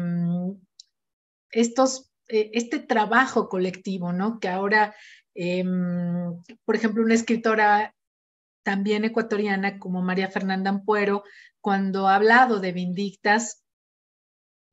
estos, este trabajo colectivo, ¿no? Que ahora, por ejemplo, una escritora también ecuatoriana como María Fernanda Ampuero, cuando ha hablado de vindictas,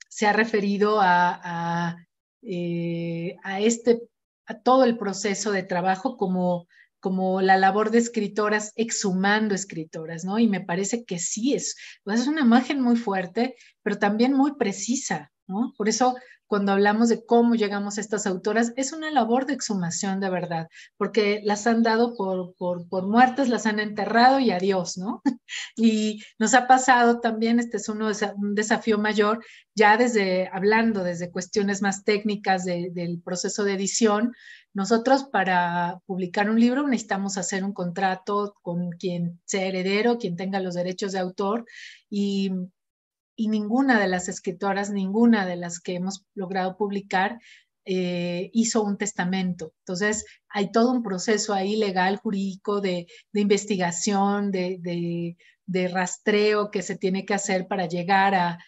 se ha referido a, eh, a, este, a todo el proceso de trabajo como, como la labor de escritoras exhumando escritoras, ¿no? Y me parece que sí es, es una imagen muy fuerte, pero también muy precisa, ¿no? Por eso cuando hablamos de cómo llegamos a estas autoras, es una labor de exhumación de verdad, porque las han dado por, por, muertas, las han enterrado y adiós, ¿no? [laughs] Y nos ha pasado también, este es uno, un desafío mayor, ya desde hablando, desde cuestiones más técnicas del proceso de edición, nosotros para publicar un libro necesitamos hacer un contrato con quien sea heredero, quien tenga los derechos de autor y y ninguna de las escritoras, ninguna de las que hemos logrado publicar, eh, hizo un testamento. Entonces, hay todo un proceso ahí legal, jurídico, de, investigación, de, rastreo que se tiene que hacer para llegar a,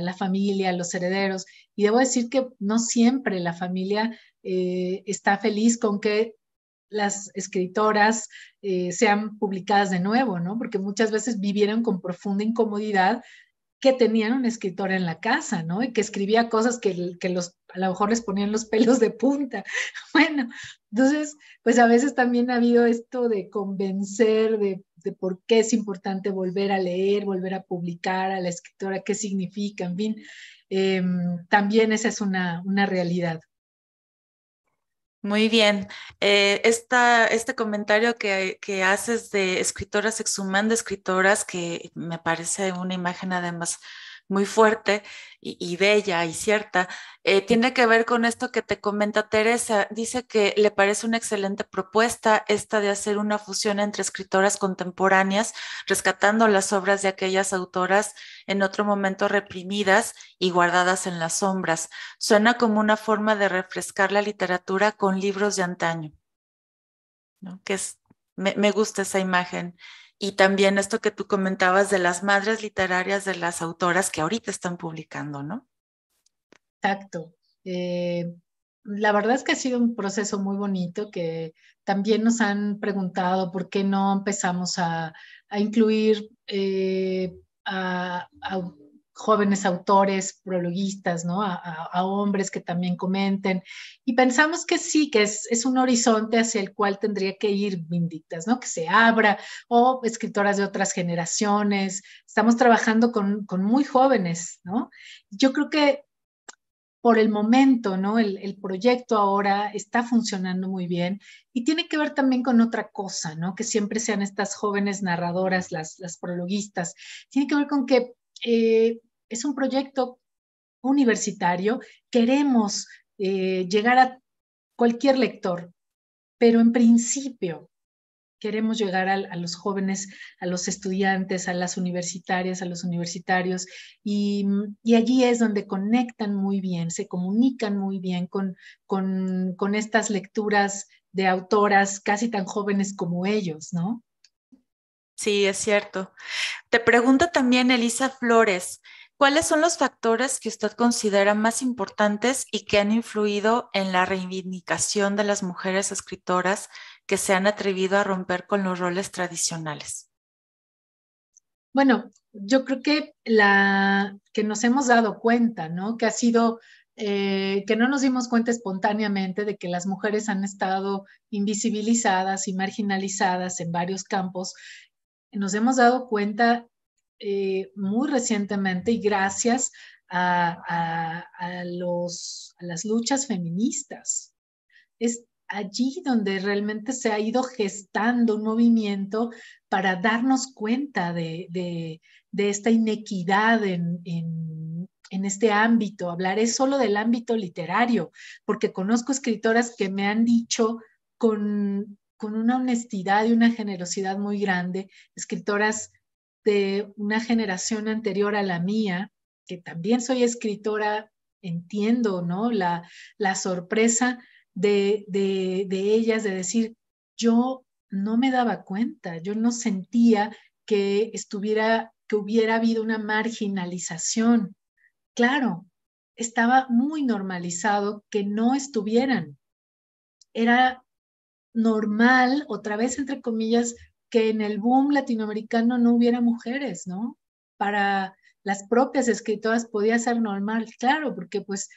la familia, a los herederos. Y debo decir que no siempre la familia eh, está feliz con que las escritoras eh, sean publicadas de nuevo, ¿no? Porque muchas veces vivieron con profunda incomodidad que tenían un escritora en la casa, ¿no? Y que escribía cosas que, los, a lo mejor les ponían los [laughs] pelos de punta. Bueno, entonces, pues a veces también ha habido esto de convencer de, por qué es importante volver a leer, volver a publicar a la escritora, qué significa, en fin. Em, también esa es una, una realidad. Muy bien. Eh, este comentario que, que, haces de escritoras exhumando escritoras, que me parece una imagen además muy fuerte y, bella y cierta, eh, tiene que ver con esto que te comenta Teresa. Dice que le parece una excelente propuesta esta de hacer una fusión entre escritoras contemporáneas, rescatando las obras de aquellas autoras en otro momento reprimidas y guardadas en las sombras. Suena como una forma de refrescar la literatura con libros de antaño. ¿no? Que me gusta esa imagen y también esto que tú comentabas de las madres literarias de las autoras que ahorita están publicando, ¿no? Exacto. Eh, la verdad es que ha sido un proceso muy bonito que también nos han preguntado por qué no empezamos a, incluir eh, a jóvenes autores, prologuistas, ¿no? A, hombres que también comenten. Y pensamos que sí, que es, un horizonte hacia el cual tendría que ir Vindictas, ¿no? Que se abra, o escritoras de otras generaciones. Estamos trabajando con, con muy jóvenes, ¿no? Yo creo que por el momento, ¿no? El, proyecto ahora está funcionando muy bien y tiene que ver también con otra cosa, ¿no? Que siempre sean estas jóvenes narradoras, las, las prologuistas. Tiene que ver con que eh, es un proyecto universitario, queremos eh, llegar a cualquier lector, pero en principio queremos llegar a, los jóvenes, a los estudiantes, a las universitarias, a los universitarios, y, allí es donde conectan muy bien, se comunican muy bien con, con, estas lecturas de autoras casi tan jóvenes como ellos, ¿no? Sí, es cierto. Te pregunta también Elisa Flores, ¿cuáles son los factores que usted considera más importantes y que han influido en la reivindicación de las mujeres escritoras que se han atrevido a romper con los roles tradicionales? Bueno, yo creo que la que nos hemos dado cuenta, ¿no? Que ha sido eh, que no nos dimos cuenta espontáneamente de que las mujeres han estado invisibilizadas y marginalizadas en varios campos nos hemos dado cuenta eh, muy recientemente y gracias a, los, a las luchas feministas. Es allí donde realmente se ha ido gestando un movimiento para darnos cuenta de, de, esta inequidad en, en, en, este ámbito. Hablaré solo del ámbito literario, porque conozco escritoras que me han dicho con con una honestidad y una generosidad muy grande, escritoras de una generación anterior a la mía, que también soy escritora, entiendo, ¿no? La, la sorpresa de, de, de ellas, de decir, yo no me daba cuenta, yo no sentía que estuviera, que hubiera habido una marginalización. Claro, estaba muy normalizado que no estuvieran. Era normal, otra vez entre comillas, que en el boom latinoamericano no hubiera mujeres, ¿no? Para las propias escritoras podía ser normal, claro, porque pues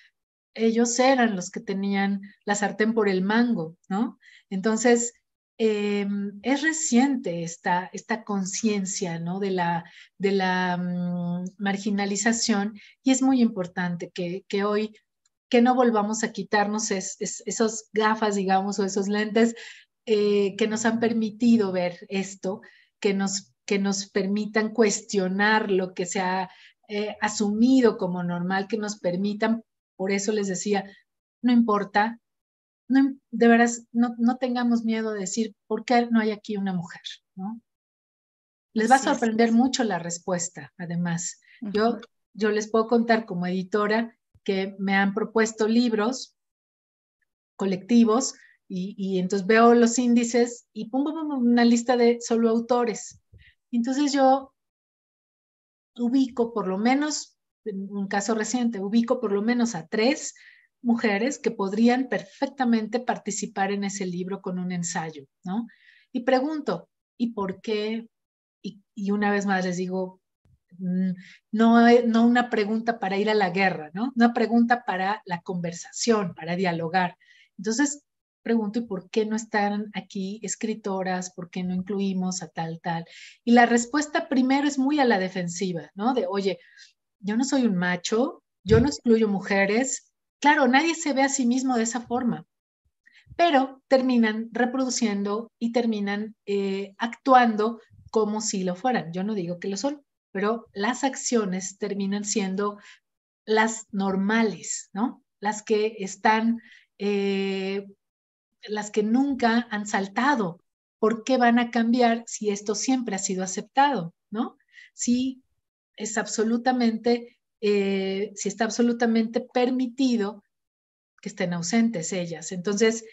ellos eran los que tenían la sartén por el mango, ¿no? Entonces, em, es reciente esta, esta conciencia, ¿no? De la, de la mm, marginalización y es muy importante que, que hoy que no volvamos a quitarnos es, esos gafas, digamos, o esos lentes eh, que nos han permitido ver esto, que nos, que nos permitan cuestionar lo que se ha eh, asumido como normal, que nos permitan, por eso les decía, no importa, de veras, no, tengamos miedo de decir, ¿por qué no hay aquí una mujer? ¿no? Les va a sorprender mucho la respuesta, además. Yo, yo les puedo contar como editora que me han propuesto libros colectivos y, entonces veo los índices y pum, una lista de solo autores. Entonces yo ubico por lo menos, en un caso reciente, ubico por lo menos a tres mujeres que podrían perfectamente participar en ese libro con un ensayo, ¿no? Y pregunto, ¿y por qué? y una vez más les digo, Mm, no, eh, no una pregunta para ir a la guerra, ¿no? Una pregunta para la conversación, para dialogar. Entonces, pregunto, ¿y por qué no están aquí escritoras? ¿Por qué no incluimos a tal, tal? Y la respuesta primero es muy a la defensiva, ¿no? De, oye, yo no soy un macho, yo no excluyo mujeres. Claro, nadie se ve a sí mismo de esa forma, pero terminan reproduciendo y terminan eh, actuando como si lo fueran. Yo no digo que lo son, pero las acciones terminan siendo las normales, ¿no? Las que están, eh, las que nunca han saltado. ¿Por qué van a cambiar si esto siempre ha sido aceptado, ¿no? Si es absolutamente, eh, si está absolutamente permitido que estén ausentes ellas. Entonces,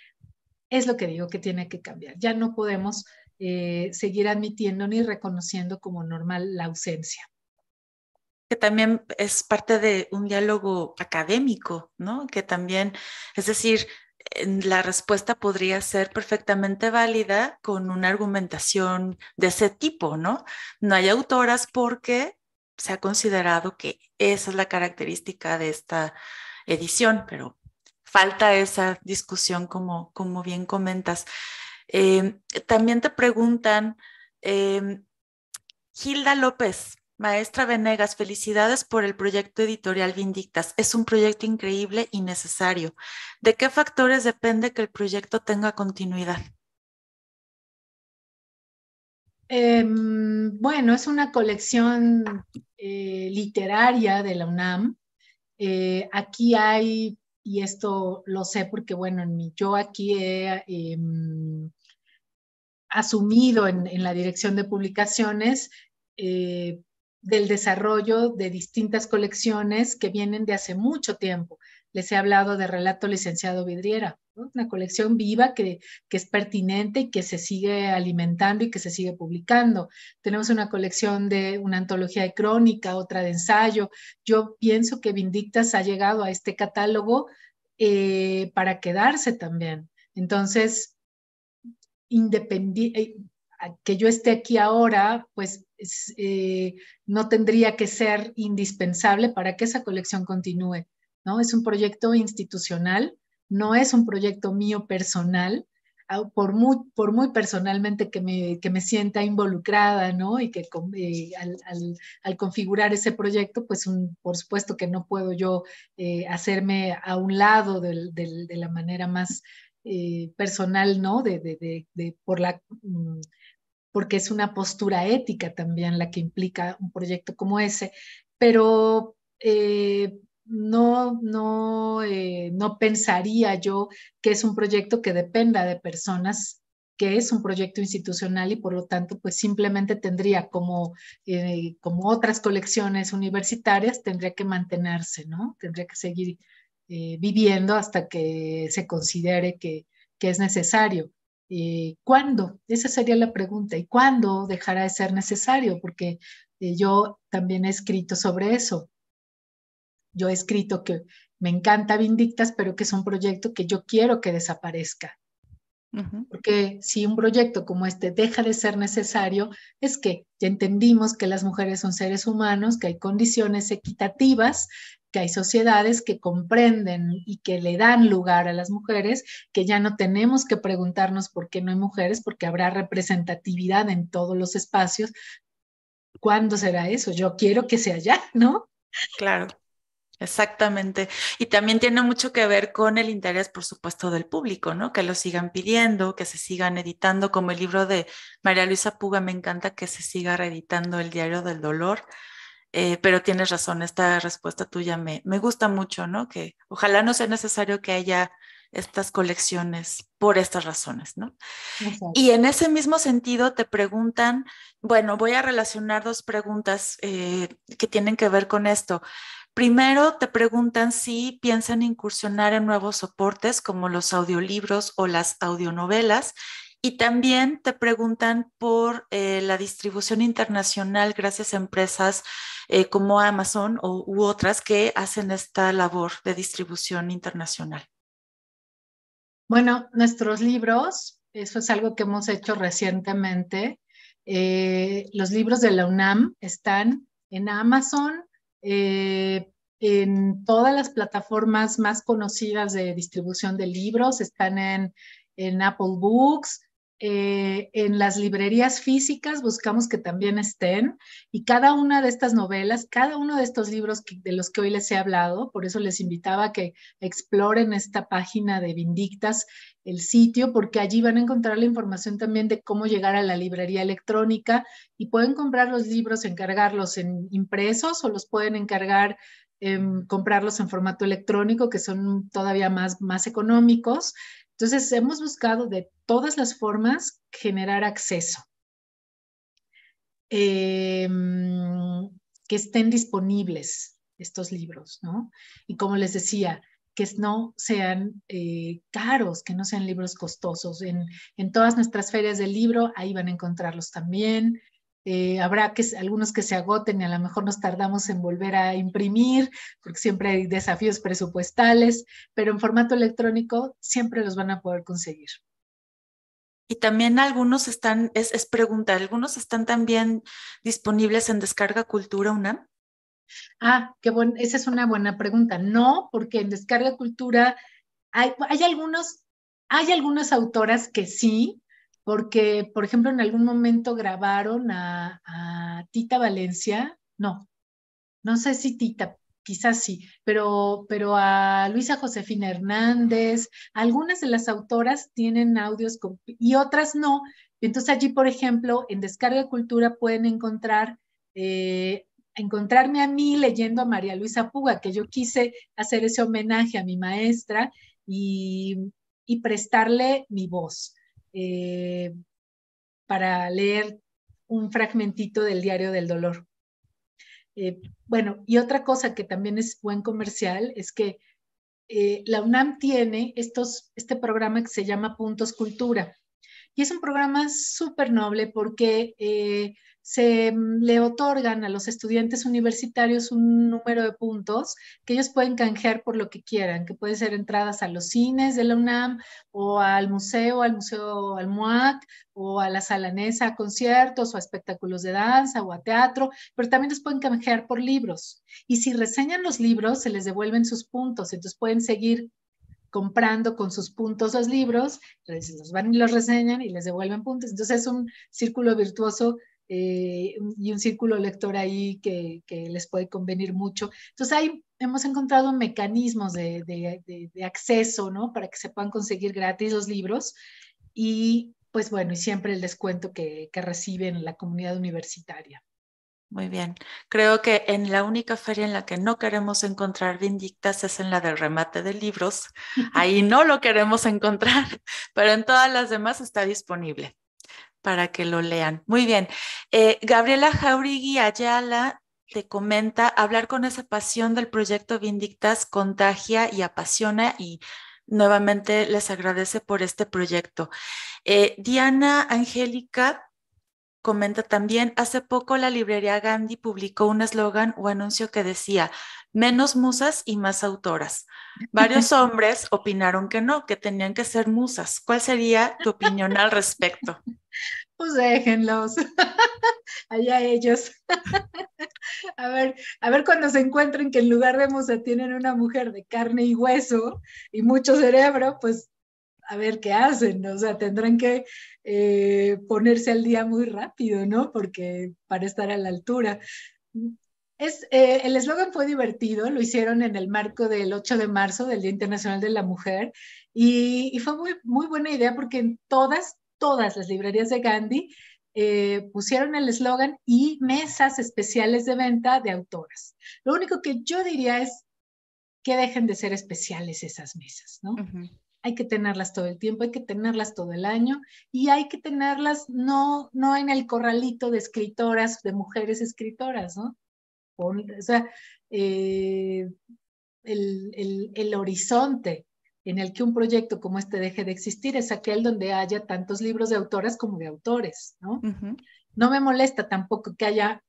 es lo que digo que tiene que cambiar. Ya no podemos eh, seguir admitiendo ni reconociendo como normal la ausencia. Que también es parte de un diálogo académico, ¿no? Que también, es decir, la respuesta podría ser perfectamente válida con una argumentación de ese tipo, ¿no? No hay autoras porque se ha considerado que esa es la característica de esta edición, pero falta esa discusión como, como bien comentas. Em, también te preguntan, em, Gilda López, maestra Venegas, felicidades por el proyecto editorial Vindictas. Es un proyecto increíble y necesario. ¿De qué factores depende que el proyecto tenga continuidad? Em, bueno, es una colección eh, literaria de la UNAM. Eh, aquí hay, y esto lo sé porque, bueno, yo aquí he asumido en, la dirección de publicaciones eh, del desarrollo de distintas colecciones que vienen de hace mucho tiempo. Les he hablado de Relato Licenciado Vidriera, una colección viva que, es pertinente y que se sigue alimentando y que se sigue publicando. Tenemos una colección de una antología de crónica, otra de ensayo. Yo pienso que Vindictas ha llegado a este catálogo eh, para quedarse también. Entonces, independiente, eh, que yo esté aquí ahora, pues eh, no tendría que ser indispensable para que esa colección continúe, ¿no? Es un proyecto institucional, no es un proyecto mío personal, ah, por muy, por muy personalmente que me, que me sienta involucrada, ¿no? Y que eh, al, configurar ese proyecto, pues un, por supuesto que no puedo yo hacerme a un lado de la manera más eh, personal, ¿no? De, de, por la, mm, porque es una postura ética también la que implica un proyecto como ese, pero eh, no, no, eh, no pensaría yo que es un proyecto que dependa de personas que es un proyecto institucional y por lo tanto pues simplemente tendría como, como otras colecciones universitarias, tendría que mantenerse, ¿no? Tendría que seguir eh, viviendo hasta que se considere que, es necesario. Eh, ¿Cuándo? Esa sería la pregunta. ¿Y cuándo dejará de ser necesario? Porque eh, yo también he escrito sobre eso. Yo he escrito que me encanta Vindictas, pero que es un proyecto que yo quiero que desaparezca. Porque si un proyecto como este deja de ser necesario, es que ya entendimos que las mujeres son seres humanos, que hay condiciones equitativas que hay sociedades que comprenden y que le dan lugar a las mujeres, que ya no tenemos que preguntarnos por qué no hay mujeres, porque habrá representatividad en todos los espacios. ¿Cuándo será eso? Yo quiero que sea ya, ¿no? Claro. Exactamente. Y también tiene mucho que ver con el interés, por supuesto, del público, ¿no? Que lo sigan pidiendo, que se sigan editando, como el libro de María Luisa Puga, me encanta que se siga reeditando el Diario del Dolor, eh, pero tienes razón, esta respuesta tuya me, me gusta mucho, ¿no? Que ojalá no sea necesario que haya estas colecciones por estas razones, ¿no? Y en ese mismo sentido te preguntan, bueno, voy a relacionar dos preguntas eh, que tienen que ver con esto. Primero te preguntan si piensan incursionar en nuevos soportes como los audiolibros o las audionovelas y también te preguntan por eh, la distribución internacional gracias a empresas eh, como Amazon u otras que hacen esta labor de distribución internacional. Bueno, nuestros libros, eso es algo que hemos hecho recientemente. Eh, los libros de la UNAM están en Amazon, en todas las plataformas más conocidas de distribución de libros, están en Apple Books, eh, en las librerías físicas buscamos que también estén y cada una de estas novelas, cada uno de estos libros de los que hoy les he hablado, por eso les invitaba a que exploren esta página de Vindictas, el sitio, porque allí van a encontrar la información también de cómo llegar a la librería electrónica y pueden comprar los libros, encargarlos en impresos o los pueden encargar em, comprarlos en formato electrónico, que son todavía más, más económicos. Entonces, hemos buscado de todas las formas generar acceso, em, que estén disponibles estos libros, ¿no? Y como les decía, que no sean eh, caros, que no sean libros costosos. En, en, todas nuestras ferias del libro, ahí van a encontrarlos también. Eh, habrá que, algunos que se agoten y a lo mejor nos tardamos en volver a imprimir, porque siempre hay desafíos presupuestales, pero en formato electrónico siempre los van a poder conseguir. Y también algunos están, es, es pregunta, algunos están también disponibles en Descarga Cultura UNAM. Ah, qué bueno, esa es una buena pregunta. No, porque en Descarga Cultura hay, hay algunos, hay algunas autoras que sí, porque, por ejemplo, en algún momento grabaron a, Tita Valencia, no, no sé si Tita, quizás sí, pero, pero a Luisa Josefina Hernández, algunas de las autoras tienen audios y otras no. Entonces allí, por ejemplo, en Descarga de Cultura pueden encontrar, eh, encontrarme a mí leyendo a María Luisa Puga, que yo quise hacer ese homenaje a mi maestra y prestarle mi voz. Eh, para leer un fragmentito del diario del dolor. Eh, bueno, y otra cosa que también es buen comercial es que eh, la UNAM tiene estos, este programa que se llama Puntos Cultura. Y es un programa súper noble porque se mm, le otorgan a los estudiantes universitarios un número de puntos que ellos pueden canjear por lo que quieran, que pueden ser entradas a los cines de la UNAM o al museo, al museo Almuac o a la salanesa a conciertos o a espectáculos de danza o a teatro, pero también los pueden canjear por libros. Y si reseñan los libros, se les devuelven sus puntos, entonces pueden seguir comprando con sus puntos los libros, los van y los reseñan y les devuelven puntos. Entonces es un círculo virtuoso eh, y un círculo lector ahí que, les puede convenir mucho. Entonces ahí hemos encontrado mecanismos de, acceso, ¿no? Para que se puedan conseguir gratis los libros y pues bueno, y siempre el descuento que, que reciben la comunidad universitaria. Muy bien. Creo que en la única feria en la que no queremos encontrar vindictas es en la del remate de libros. [laughs] Ahí no lo queremos encontrar, pero en todas las demás está disponible para que lo lean. Muy bien. Eh, Gabriela Jaurigui Ayala te comenta, hablar con esa pasión del proyecto Vindictas contagia y apasiona y nuevamente les agradece por este proyecto. Eh, Diana Angélica comenta también, hace poco la librería Gandhi publicó un eslogan o anuncio que decía, menos musas y más autoras. Varios [laughs] hombres opinaron que no, que tenían que ser musas. ¿Cuál sería tu opinión al respecto? Pues déjenlos, [laughs] allá ellos. [laughs] a ver, a ver cuando se encuentren que en lugar de musa tienen una mujer de carne y hueso y mucho cerebro, pues a ver qué hacen, ¿no? o sea, tendrán que eh, ponerse al día muy rápido, ¿no? Porque para estar a la altura. Es, eh, el eslogan fue divertido, lo hicieron en el marco del 8 de marzo, del Día Internacional de la Mujer, y, y fue muy, muy buena idea porque en todas, todas las librerías de Gandhi eh, pusieron el eslogan y mesas especiales de venta de autoras. Lo único que yo diría es que dejen de ser especiales esas mesas, ¿no? hay que tenerlas todo el tiempo, hay que tenerlas todo el año y hay que tenerlas no, no en el corralito de escritoras, de mujeres escritoras, ¿no? O, sea, eh, el, el, horizonte en el que un proyecto como este deje de existir es aquel donde haya tantos libros de autoras como de autores, ¿no? No me molesta tampoco que haya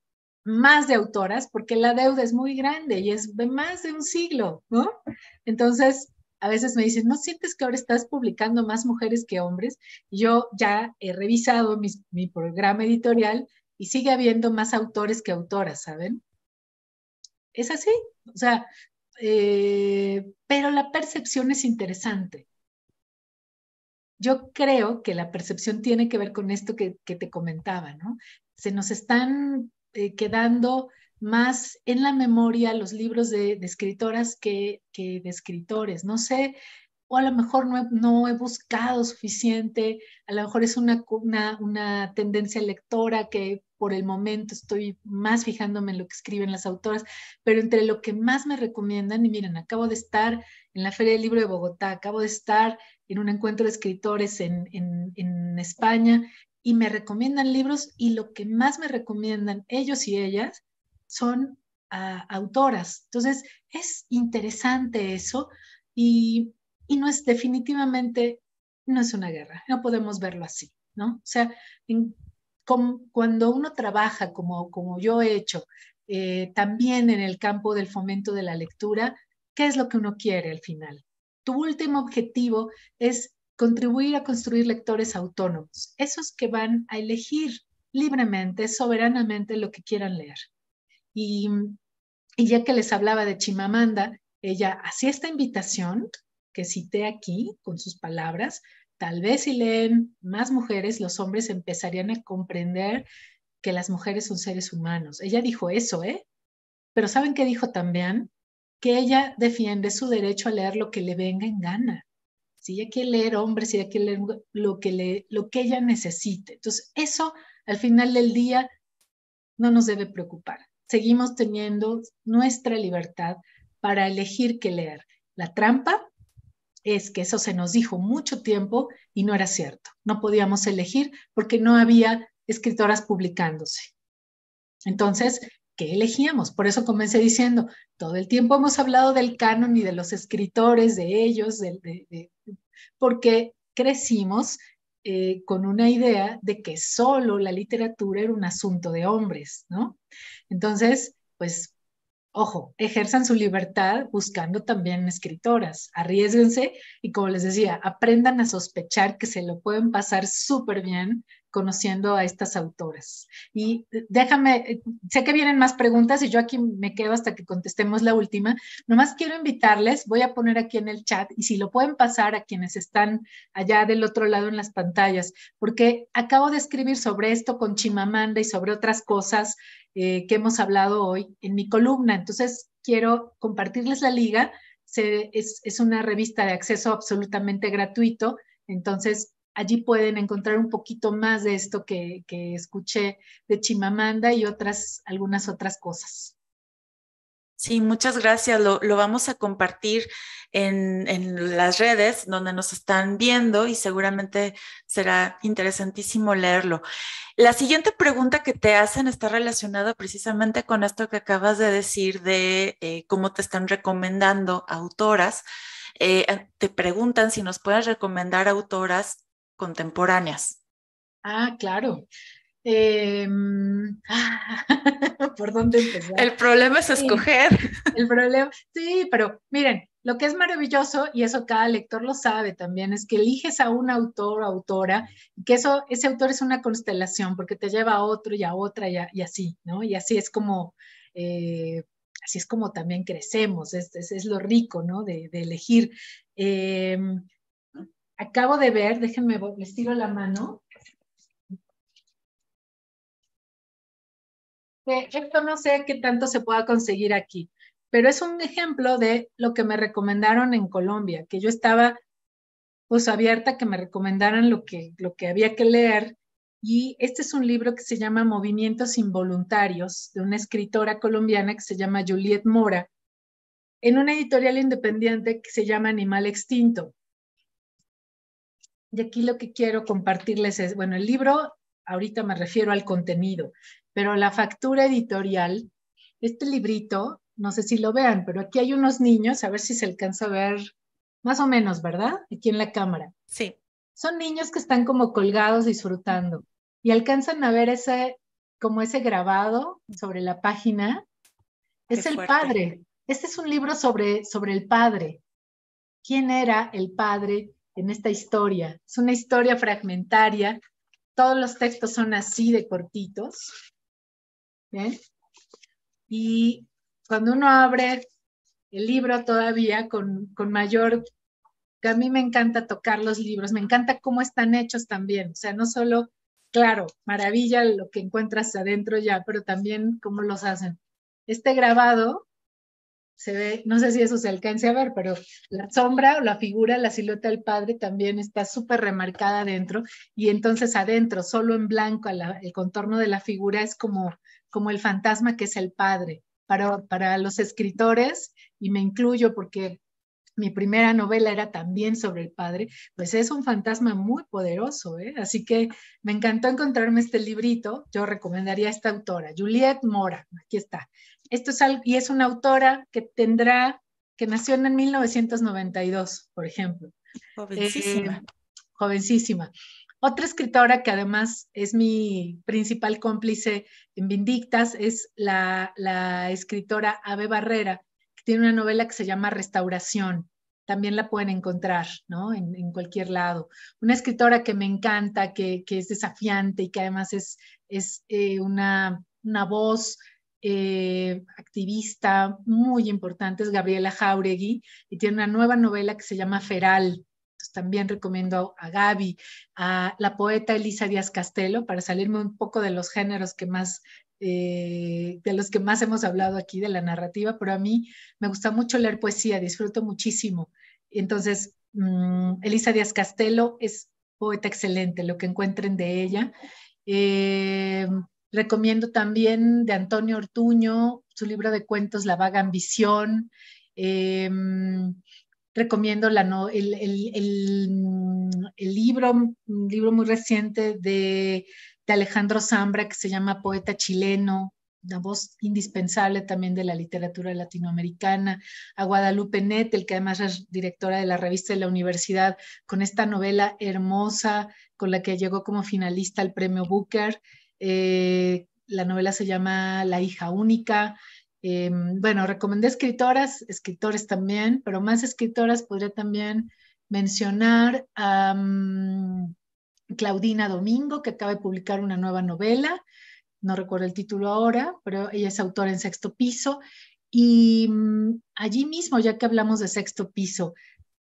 más de autoras, porque la deuda es muy grande y es de más de un siglo, ¿no? Entonces, a veces me dicen, ¿no sientes que ahora estás publicando más mujeres que hombres? Yo ya he revisado mi, programa editorial y sigue habiendo más autores que autoras, ¿saben? Es así, o sea, eh, pero la percepción es interesante. Yo creo que la percepción tiene que ver con esto que, te comentaba, ¿no? Se nos están eh, quedando más en la memoria los libros de, escritoras que, que, de escritores. No sé, o a lo mejor no he, no he buscado suficiente, a lo mejor es una, una, una, tendencia lectora que por el momento estoy más fijándome en lo que escriben las autoras, pero entre lo que más me recomiendan, y miren, acabo de estar en la Feria del Libro de Bogotá, acabo de estar en un encuentro de escritores en, en España, y me recomiendan libros y lo que más me recomiendan ellos y ellas son ah, autoras. Entonces, es interesante eso y, no es definitivamente, no es una guerra, no podemos verlo así, ¿no? O sea, cuando uno trabaja como, yo he hecho, eh, también en el campo del fomento de la lectura, ¿qué es lo que uno quiere al final? Tu último objetivo es contribuir a construir lectores autónomos, esos que van a elegir libremente, soberanamente lo que quieran leer. Y, ya que les hablaba de Chimamanda, ella hacía esta invitación que cité aquí con sus palabras, tal vez si leen más mujeres, los hombres empezarían a comprender que las mujeres son seres humanos. Ella dijo eso, ¿eh? Pero ¿saben qué dijo también? Que ella defiende su derecho a leer lo que le venga en gana. Si ella quiere leer hombres, si ella leer lo que, le, lo que ella necesite. Entonces, eso al final del día no nos debe preocupar seguimos teniendo nuestra libertad para elegir qué leer. La trampa es que eso se nos dijo mucho tiempo y no era cierto. No podíamos elegir porque no había escritoras publicándose. Entonces, ¿qué elegíamos? Por eso comencé diciendo, todo el tiempo hemos hablado del canon y de los escritores, de ellos, porque crecimos eh, con una idea de que solo la literatura era un asunto de hombres, ¿no? Entonces, pues, ojo, ejerzan su libertad buscando también escritoras, arriesguense y como les decía, aprendan a sospechar que se lo pueden pasar súper bien conociendo a estas autoras. Y déjame, eh, sé que vienen más preguntas y yo aquí me quedo hasta que contestemos la última. Nomás quiero invitarles, voy a poner aquí en el chat y si lo pueden pasar a quienes están allá del otro lado en las pantallas, porque acabo de escribir sobre esto con Chimamanda y sobre otras cosas eh, que hemos hablado hoy en mi columna. Entonces, quiero compartirles la liga. Se, es, es una revista de acceso absolutamente gratuito. Entonces, Allí pueden encontrar un poquito más de esto que, escuché de Chimamanda y otras, algunas otras cosas. Sí, muchas gracias. Lo, vamos a compartir en, las redes donde nos están viendo y seguramente será interesantísimo leerlo. La siguiente pregunta que te hacen está relacionada precisamente con esto que acabas de decir de eh, cómo te están recomendando autoras. Eh, te preguntan si nos puedes recomendar autoras contemporáneas. Ah, claro. Em, [laughs] ah, ¿Por dónde empezar? El problema es escoger. el problema, sí, pero miren, lo que es maravilloso, y eso cada lector lo sabe también, es que eliges a un autor o autora, que eso, ese autor es una constelación, porque te lleva a otro y a otra y, así, ¿no? Y así es como, eh, así es como también crecemos, es, lo rico, ¿no? De, elegir. Em, Acabo de ver, déjenme, les tiro la mano. esto no sé qué tanto se pueda conseguir aquí, pero es un ejemplo de lo que me recomendaron en Colombia, que yo estaba pues abierta que me recomendaran lo que, lo que había que leer. Y este es un libro que se llama Movimientos Involuntarios, de una escritora colombiana que se llama Juliet Mora, en una editorial independiente que se llama Animal Extinto. Y aquí lo que quiero compartirles es, bueno, el libro, ahorita me refiero al contenido, pero la factura editorial, este librito, no sé si lo vean, pero aquí hay unos niños, a ver si se alcanza a ver más o menos, ¿verdad? Aquí en la cámara. Sí. Son niños que están como colgados disfrutando y alcanzan a ver ese, como ese grabado sobre la página. Es el padre. Este es un libro sobre, sobre el padre. ¿Quién era el padre en esta historia. Es una historia fragmentaria. Todos los textos son así de cortitos. Y cuando uno abre el libro todavía con, con mayor... A mí me encanta tocar los libros, me encanta cómo están hechos también. O sea, no solo, claro, maravilla lo que encuentras adentro ya, pero también cómo los hacen. Este grabado ve, no sé si eso se alcance a ver, pero la sombra o la figura, la silueta del padre también está súper remarcada adentro y entonces adentro, solo en blanco, el contorno de la figura es como, como el fantasma que es el padre. Para, para los escritores, y me incluyo porque mi primera novela era también sobre el padre, pues es un fantasma muy poderoso, ¿eh? así que me encantó encontrarme este librito, yo recomendaría a esta autora, Juliette Mora, aquí está, esto es y es una autora que tendrá, que nació en 1992, por ejemplo. Jovencísima. Eh, jovencísima. Otra escritora que además es mi principal cómplice en Vindictas es la, escritora Ave Barrera, que tiene una novela que se llama Restauración también la pueden encontrar, En, cualquier lado. Una escritora que me encanta, que, es desafiante y que además es, es eh, una, una, voz eh, activista muy importante, es Gabriela Jauregui, y tiene una nueva novela que se llama Feral. también recomiendo a Gaby, a la poeta Elisa Díaz Castelo, para salirme un poco de los géneros que más eh, de los que más hemos hablado aquí, de la narrativa, pero a mí me gusta mucho leer poesía, disfruto muchísimo. Entonces, mm, Elisa Díaz Castelo es poeta excelente, lo que encuentren de ella. Eh, Recomiendo también de Antonio Ortuño su libro de cuentos La vaga ambición. Eh, recomiendo la, el, libro, libro muy reciente de, Alejandro Zambra que se llama Poeta chileno, una voz indispensable también de la literatura latinoamericana, a Guadalupe Nettel, que además es directora de la revista de la universidad, con esta novela hermosa con la que llegó como finalista al premio Booker. Eh, la novela se llama La hija única. Eh, bueno, recomendé escritoras, escritores también, pero más escritoras podría también mencionar a mm, Claudina Domingo, que acaba de publicar una nueva novela, no recuerdo el título ahora, pero ella es autora en Sexto Piso. Y mm, allí mismo, ya que hablamos de Sexto Piso,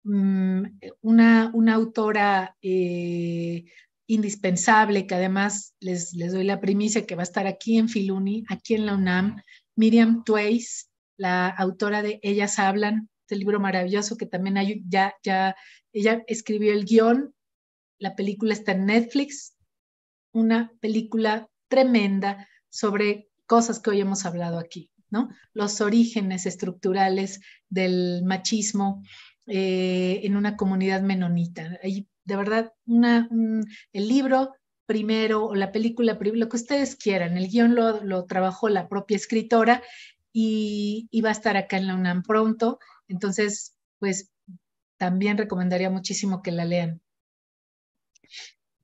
mm, una, una, autora eh, indispensable, que además les, les doy la primicia que va a estar aquí en Filuni, aquí en la UNAM, Miriam Twais, la autora de Ellas Hablan, este libro maravilloso que también hay, ya, ya, ella escribió el guión, la película está en Netflix, una película tremenda sobre cosas que hoy hemos hablado aquí, ¿no? Los orígenes estructurales del machismo eh, en una comunidad menonita. Hay de verdad, el libro primero o la película primero, lo que ustedes quieran. El guión lo, trabajó la propia escritora y, y, va a estar acá en la UNAM pronto. Entonces, pues también recomendaría muchísimo que la lean.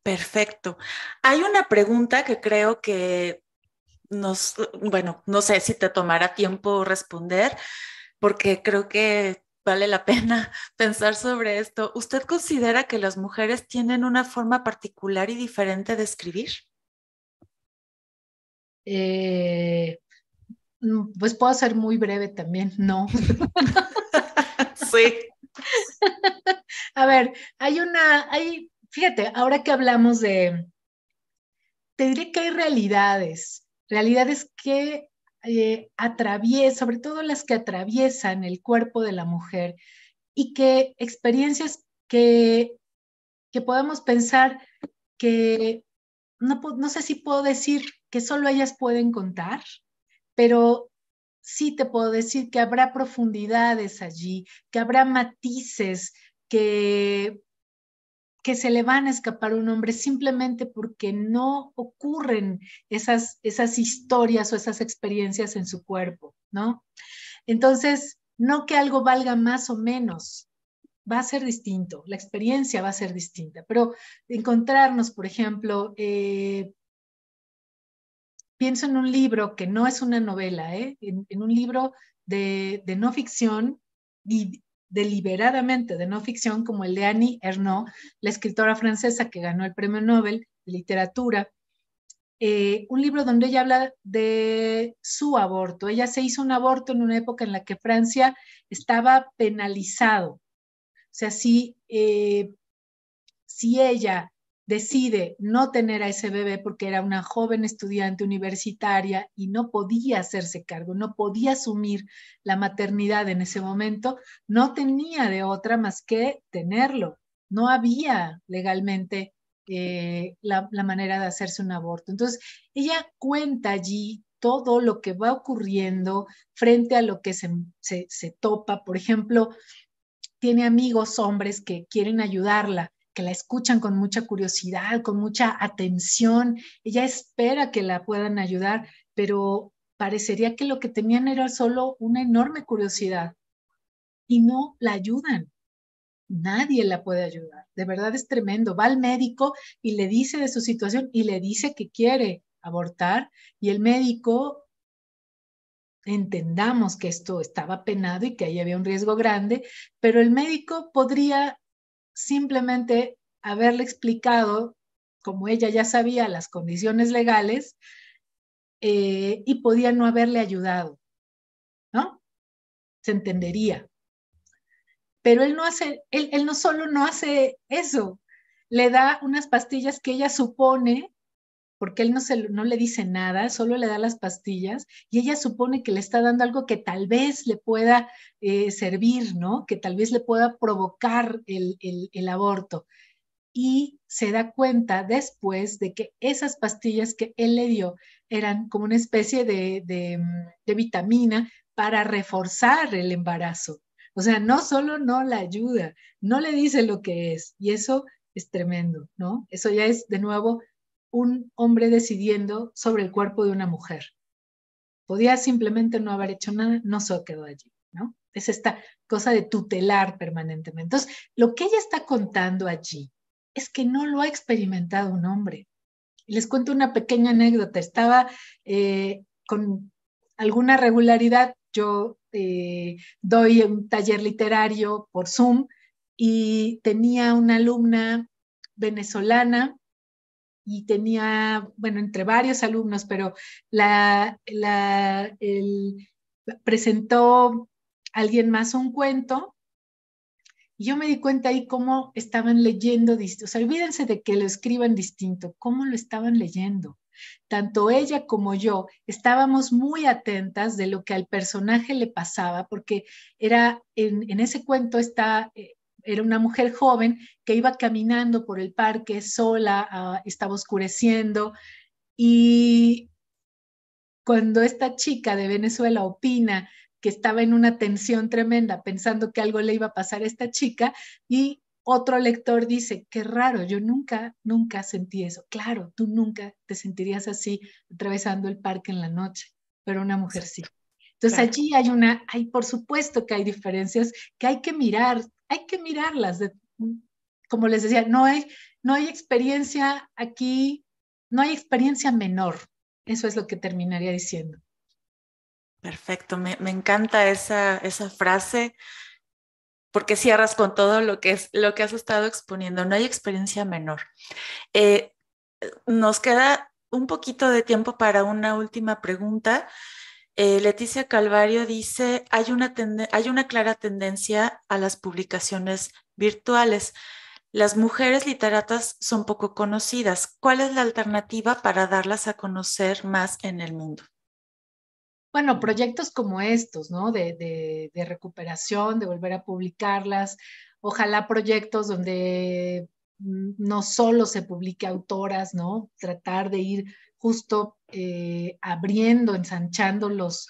Perfecto. Hay una pregunta que creo que nos, bueno, no sé si te tomará tiempo responder, porque creo que vale la pena [laughs] pensar sobre esto. ¿Usted considera que las mujeres tienen una forma particular y diferente de escribir? Eh, mm, pues puedo ser muy breve también, no. [laughs] sí. [laughs] A ver, hay una, hay, fíjate, ahora que hablamos de, te diré que hay realidades, realidades que eh, sobre todo las que atraviesan el cuerpo de la mujer y que experiencias que, que podemos pensar que, no, no sé si puedo decir que solo ellas pueden contar, pero sí te puedo decir que habrá profundidades allí, que habrá matices que que se le van a escapar a un hombre simplemente porque no ocurren esas, esas historias o esas experiencias en su cuerpo, ¿no? Entonces, no que algo valga más o menos, va a ser distinto, la experiencia va a ser distinta, pero encontrarnos, por ejemplo, eh, pienso en un libro que no es una novela, ¿eh? en, un libro de, de no ficción y deliberadamente de no ficción como el de Annie Ernaux, la escritora francesa que ganó el Premio Nobel de Literatura. Eh, un libro donde ella habla de su aborto. Ella se hizo un aborto en una época en la que Francia estaba penalizado. O sea, si, eh, si ella decide no tener a ese bebé porque era una joven estudiante universitaria y no podía hacerse cargo, no podía asumir la maternidad en ese momento, no tenía de otra más que tenerlo. No había legalmente eh, la, manera de hacerse un aborto. Entonces, ella cuenta allí todo lo que va ocurriendo frente a lo que se, topa. Por ejemplo, tiene amigos hombres que quieren ayudarla que la escuchan con mucha curiosidad, con mucha atención. Ella espera que la puedan ayudar, pero parecería que lo que tenían era solo una enorme curiosidad y no la ayudan. Nadie la puede ayudar. De verdad es tremendo. Va al médico y le dice de su situación y le dice que quiere abortar y el médico entendamos que esto estaba penado y que ahí había un riesgo grande, pero el médico podría simplemente haberle explicado, como ella ya sabía, las condiciones legales eh, y podía no haberle ayudado, ¿no? Se entendería. Pero él no hace, él, él no solo no hace eso, le da unas pastillas que ella supone porque él no, se, no le dice nada, solo le da las pastillas y ella supone que le está dando algo que tal vez le pueda eh, servir, ¿no? Que tal vez le pueda provocar el, aborto. Y se da cuenta después de que esas pastillas que él le dio eran como una especie de, de vitamina para reforzar el embarazo. O sea, no solo no la ayuda, no le dice lo que es. Y eso es tremendo, ¿no? Eso ya es de nuevo un hombre decidiendo sobre el cuerpo de una mujer. Podía simplemente no haber hecho nada, no se quedó allí, ¿no? Es esta cosa de tutelar permanentemente. Entonces, lo que ella está contando allí es que no lo ha experimentado un hombre. Les cuento una pequeña anécdota. Estaba eh, con alguna regularidad, yo eh, doy un taller literario por Zoom y tenía una alumna venezolana y tenía, bueno, entre varios alumnos, pero la, la el, presentó alguien más un cuento y yo me di cuenta ahí cómo estaban leyendo, o sea, olvídense de que lo escriban distinto, cómo lo estaban leyendo. Tanto ella como yo estábamos muy atentas de lo que al personaje le pasaba, porque era en, en ese cuento está eh, era una mujer joven que iba caminando por el parque sola, ah, estaba oscureciendo y cuando esta chica de Venezuela opina que estaba en una tensión tremenda pensando que algo le iba a pasar a esta chica y otro lector dice, qué raro, yo nunca, nunca sentí eso. Claro, tú nunca te sentirías así atravesando el parque en la noche, pero una mujer sí. Entonces allí hay una, hay por supuesto que hay diferencias que hay que mirar hay que mirarlas. como les decía, no hay, no hay experiencia aquí, no hay experiencia menor. Eso es lo que terminaría diciendo. Perfecto, me, encanta esa, esa frase porque cierras con todo lo que, es, lo que has estado exponiendo. No hay experiencia menor. Eh, nos queda un poquito de tiempo para una última pregunta eh, Leticia Calvario dice, hay una, clara tendencia a las publicaciones virtuales. Las mujeres literatas son poco conocidas. ¿Cuál es la alternativa para darlas a conocer más en el mundo? Bueno, proyectos como estos, ¿no? De, de recuperación, de volver a publicarlas. Ojalá proyectos donde mm, no solo se publique autoras, ¿no? Tratar de ir justo eh, abriendo, ensanchando los,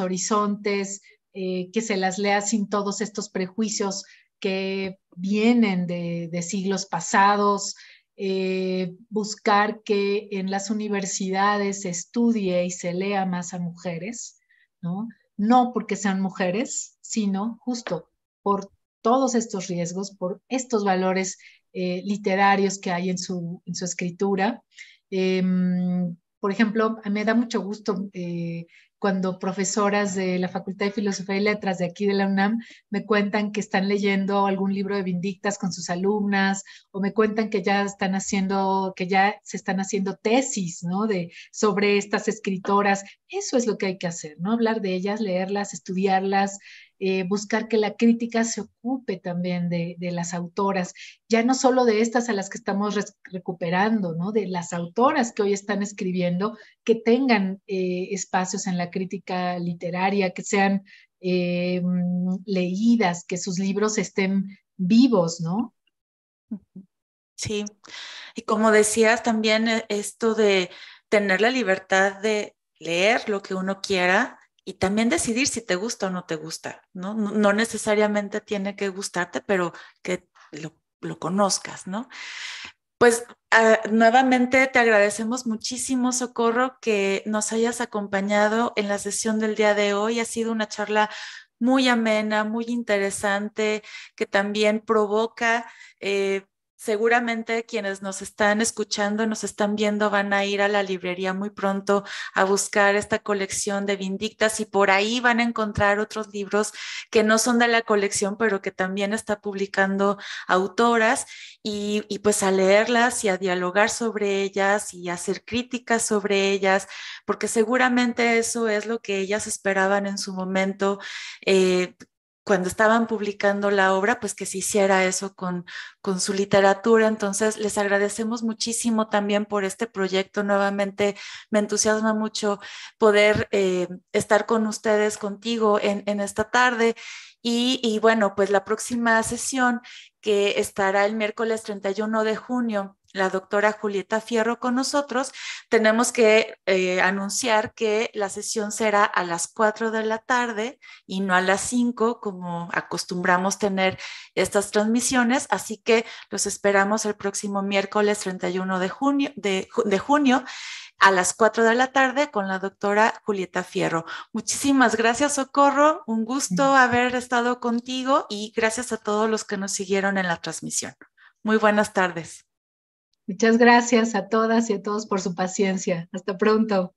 horizontes, eh, que se las lea sin todos estos prejuicios que vienen de, siglos pasados, eh, buscar que en las universidades se estudie y se lea más a mujeres, ¿no? porque sean mujeres, sino justo por todos estos riesgos, por estos valores literarios que hay en su escritura. Em, por ejemplo, me da mucho gusto eh, cuando profesoras de la Facultad de Filosofía y Letras de aquí de la UNAM me cuentan que están leyendo algún libro de Vindictas con sus alumnas o me cuentan que ya están haciendo, que ya se están haciendo tesis, sobre estas escritoras. Eso es lo que hay que hacer, ¿no? Hablar de ellas, leerlas, estudiarlas, eh, buscar que la crítica se ocupe también de, las autoras, ya no solo de estas a las que estamos recuperando, ¿no? de las autoras que hoy están escribiendo, que tengan eh, espacios en la crítica literaria, que sean eh, leídas, que sus libros estén vivos, ¿no? Sí, y como decías también esto de tener la libertad de leer lo que uno quiera, y también decidir si te gusta o no te gusta, ¿no? No, necesariamente tiene que gustarte, pero que lo, conozcas, ¿no? Pues ah, nuevamente te agradecemos muchísimo, Socorro, que nos hayas acompañado en la sesión del día de hoy. Ha sido una charla muy amena, muy interesante, que también provoca eh, Seguramente quienes nos están escuchando, nos están viendo, van a ir a la librería muy pronto a buscar esta colección de Vindictas y por ahí van a encontrar otros libros que no son de la colección, pero que también está publicando autoras y, pues a leerlas y a dialogar sobre ellas y hacer críticas sobre ellas, porque seguramente eso es lo que ellas esperaban en su momento, eh, cuando estaban publicando la obra, pues que se hiciera eso con, con su literatura. Entonces, les agradecemos muchísimo también por este proyecto. Nuevamente, me entusiasma mucho poder eh, estar con ustedes, contigo en, en esta tarde. Y, y bueno, pues la próxima sesión que estará el miércoles 31 de junio la doctora Julieta Fierro con nosotros, tenemos que eh, anunciar que la sesión será a las 4 de la tarde y no a las 5, como acostumbramos tener estas transmisiones. Así que los esperamos el próximo miércoles 31 de junio, de junio a las 4 de la tarde con la doctora Julieta Fierro. Muchísimas gracias, Socorro. Un gusto mm. haber estado contigo y gracias a todos los que nos siguieron en la transmisión. Muy buenas tardes. Muchas gracias a todas y a todos por su paciencia. Hasta pronto.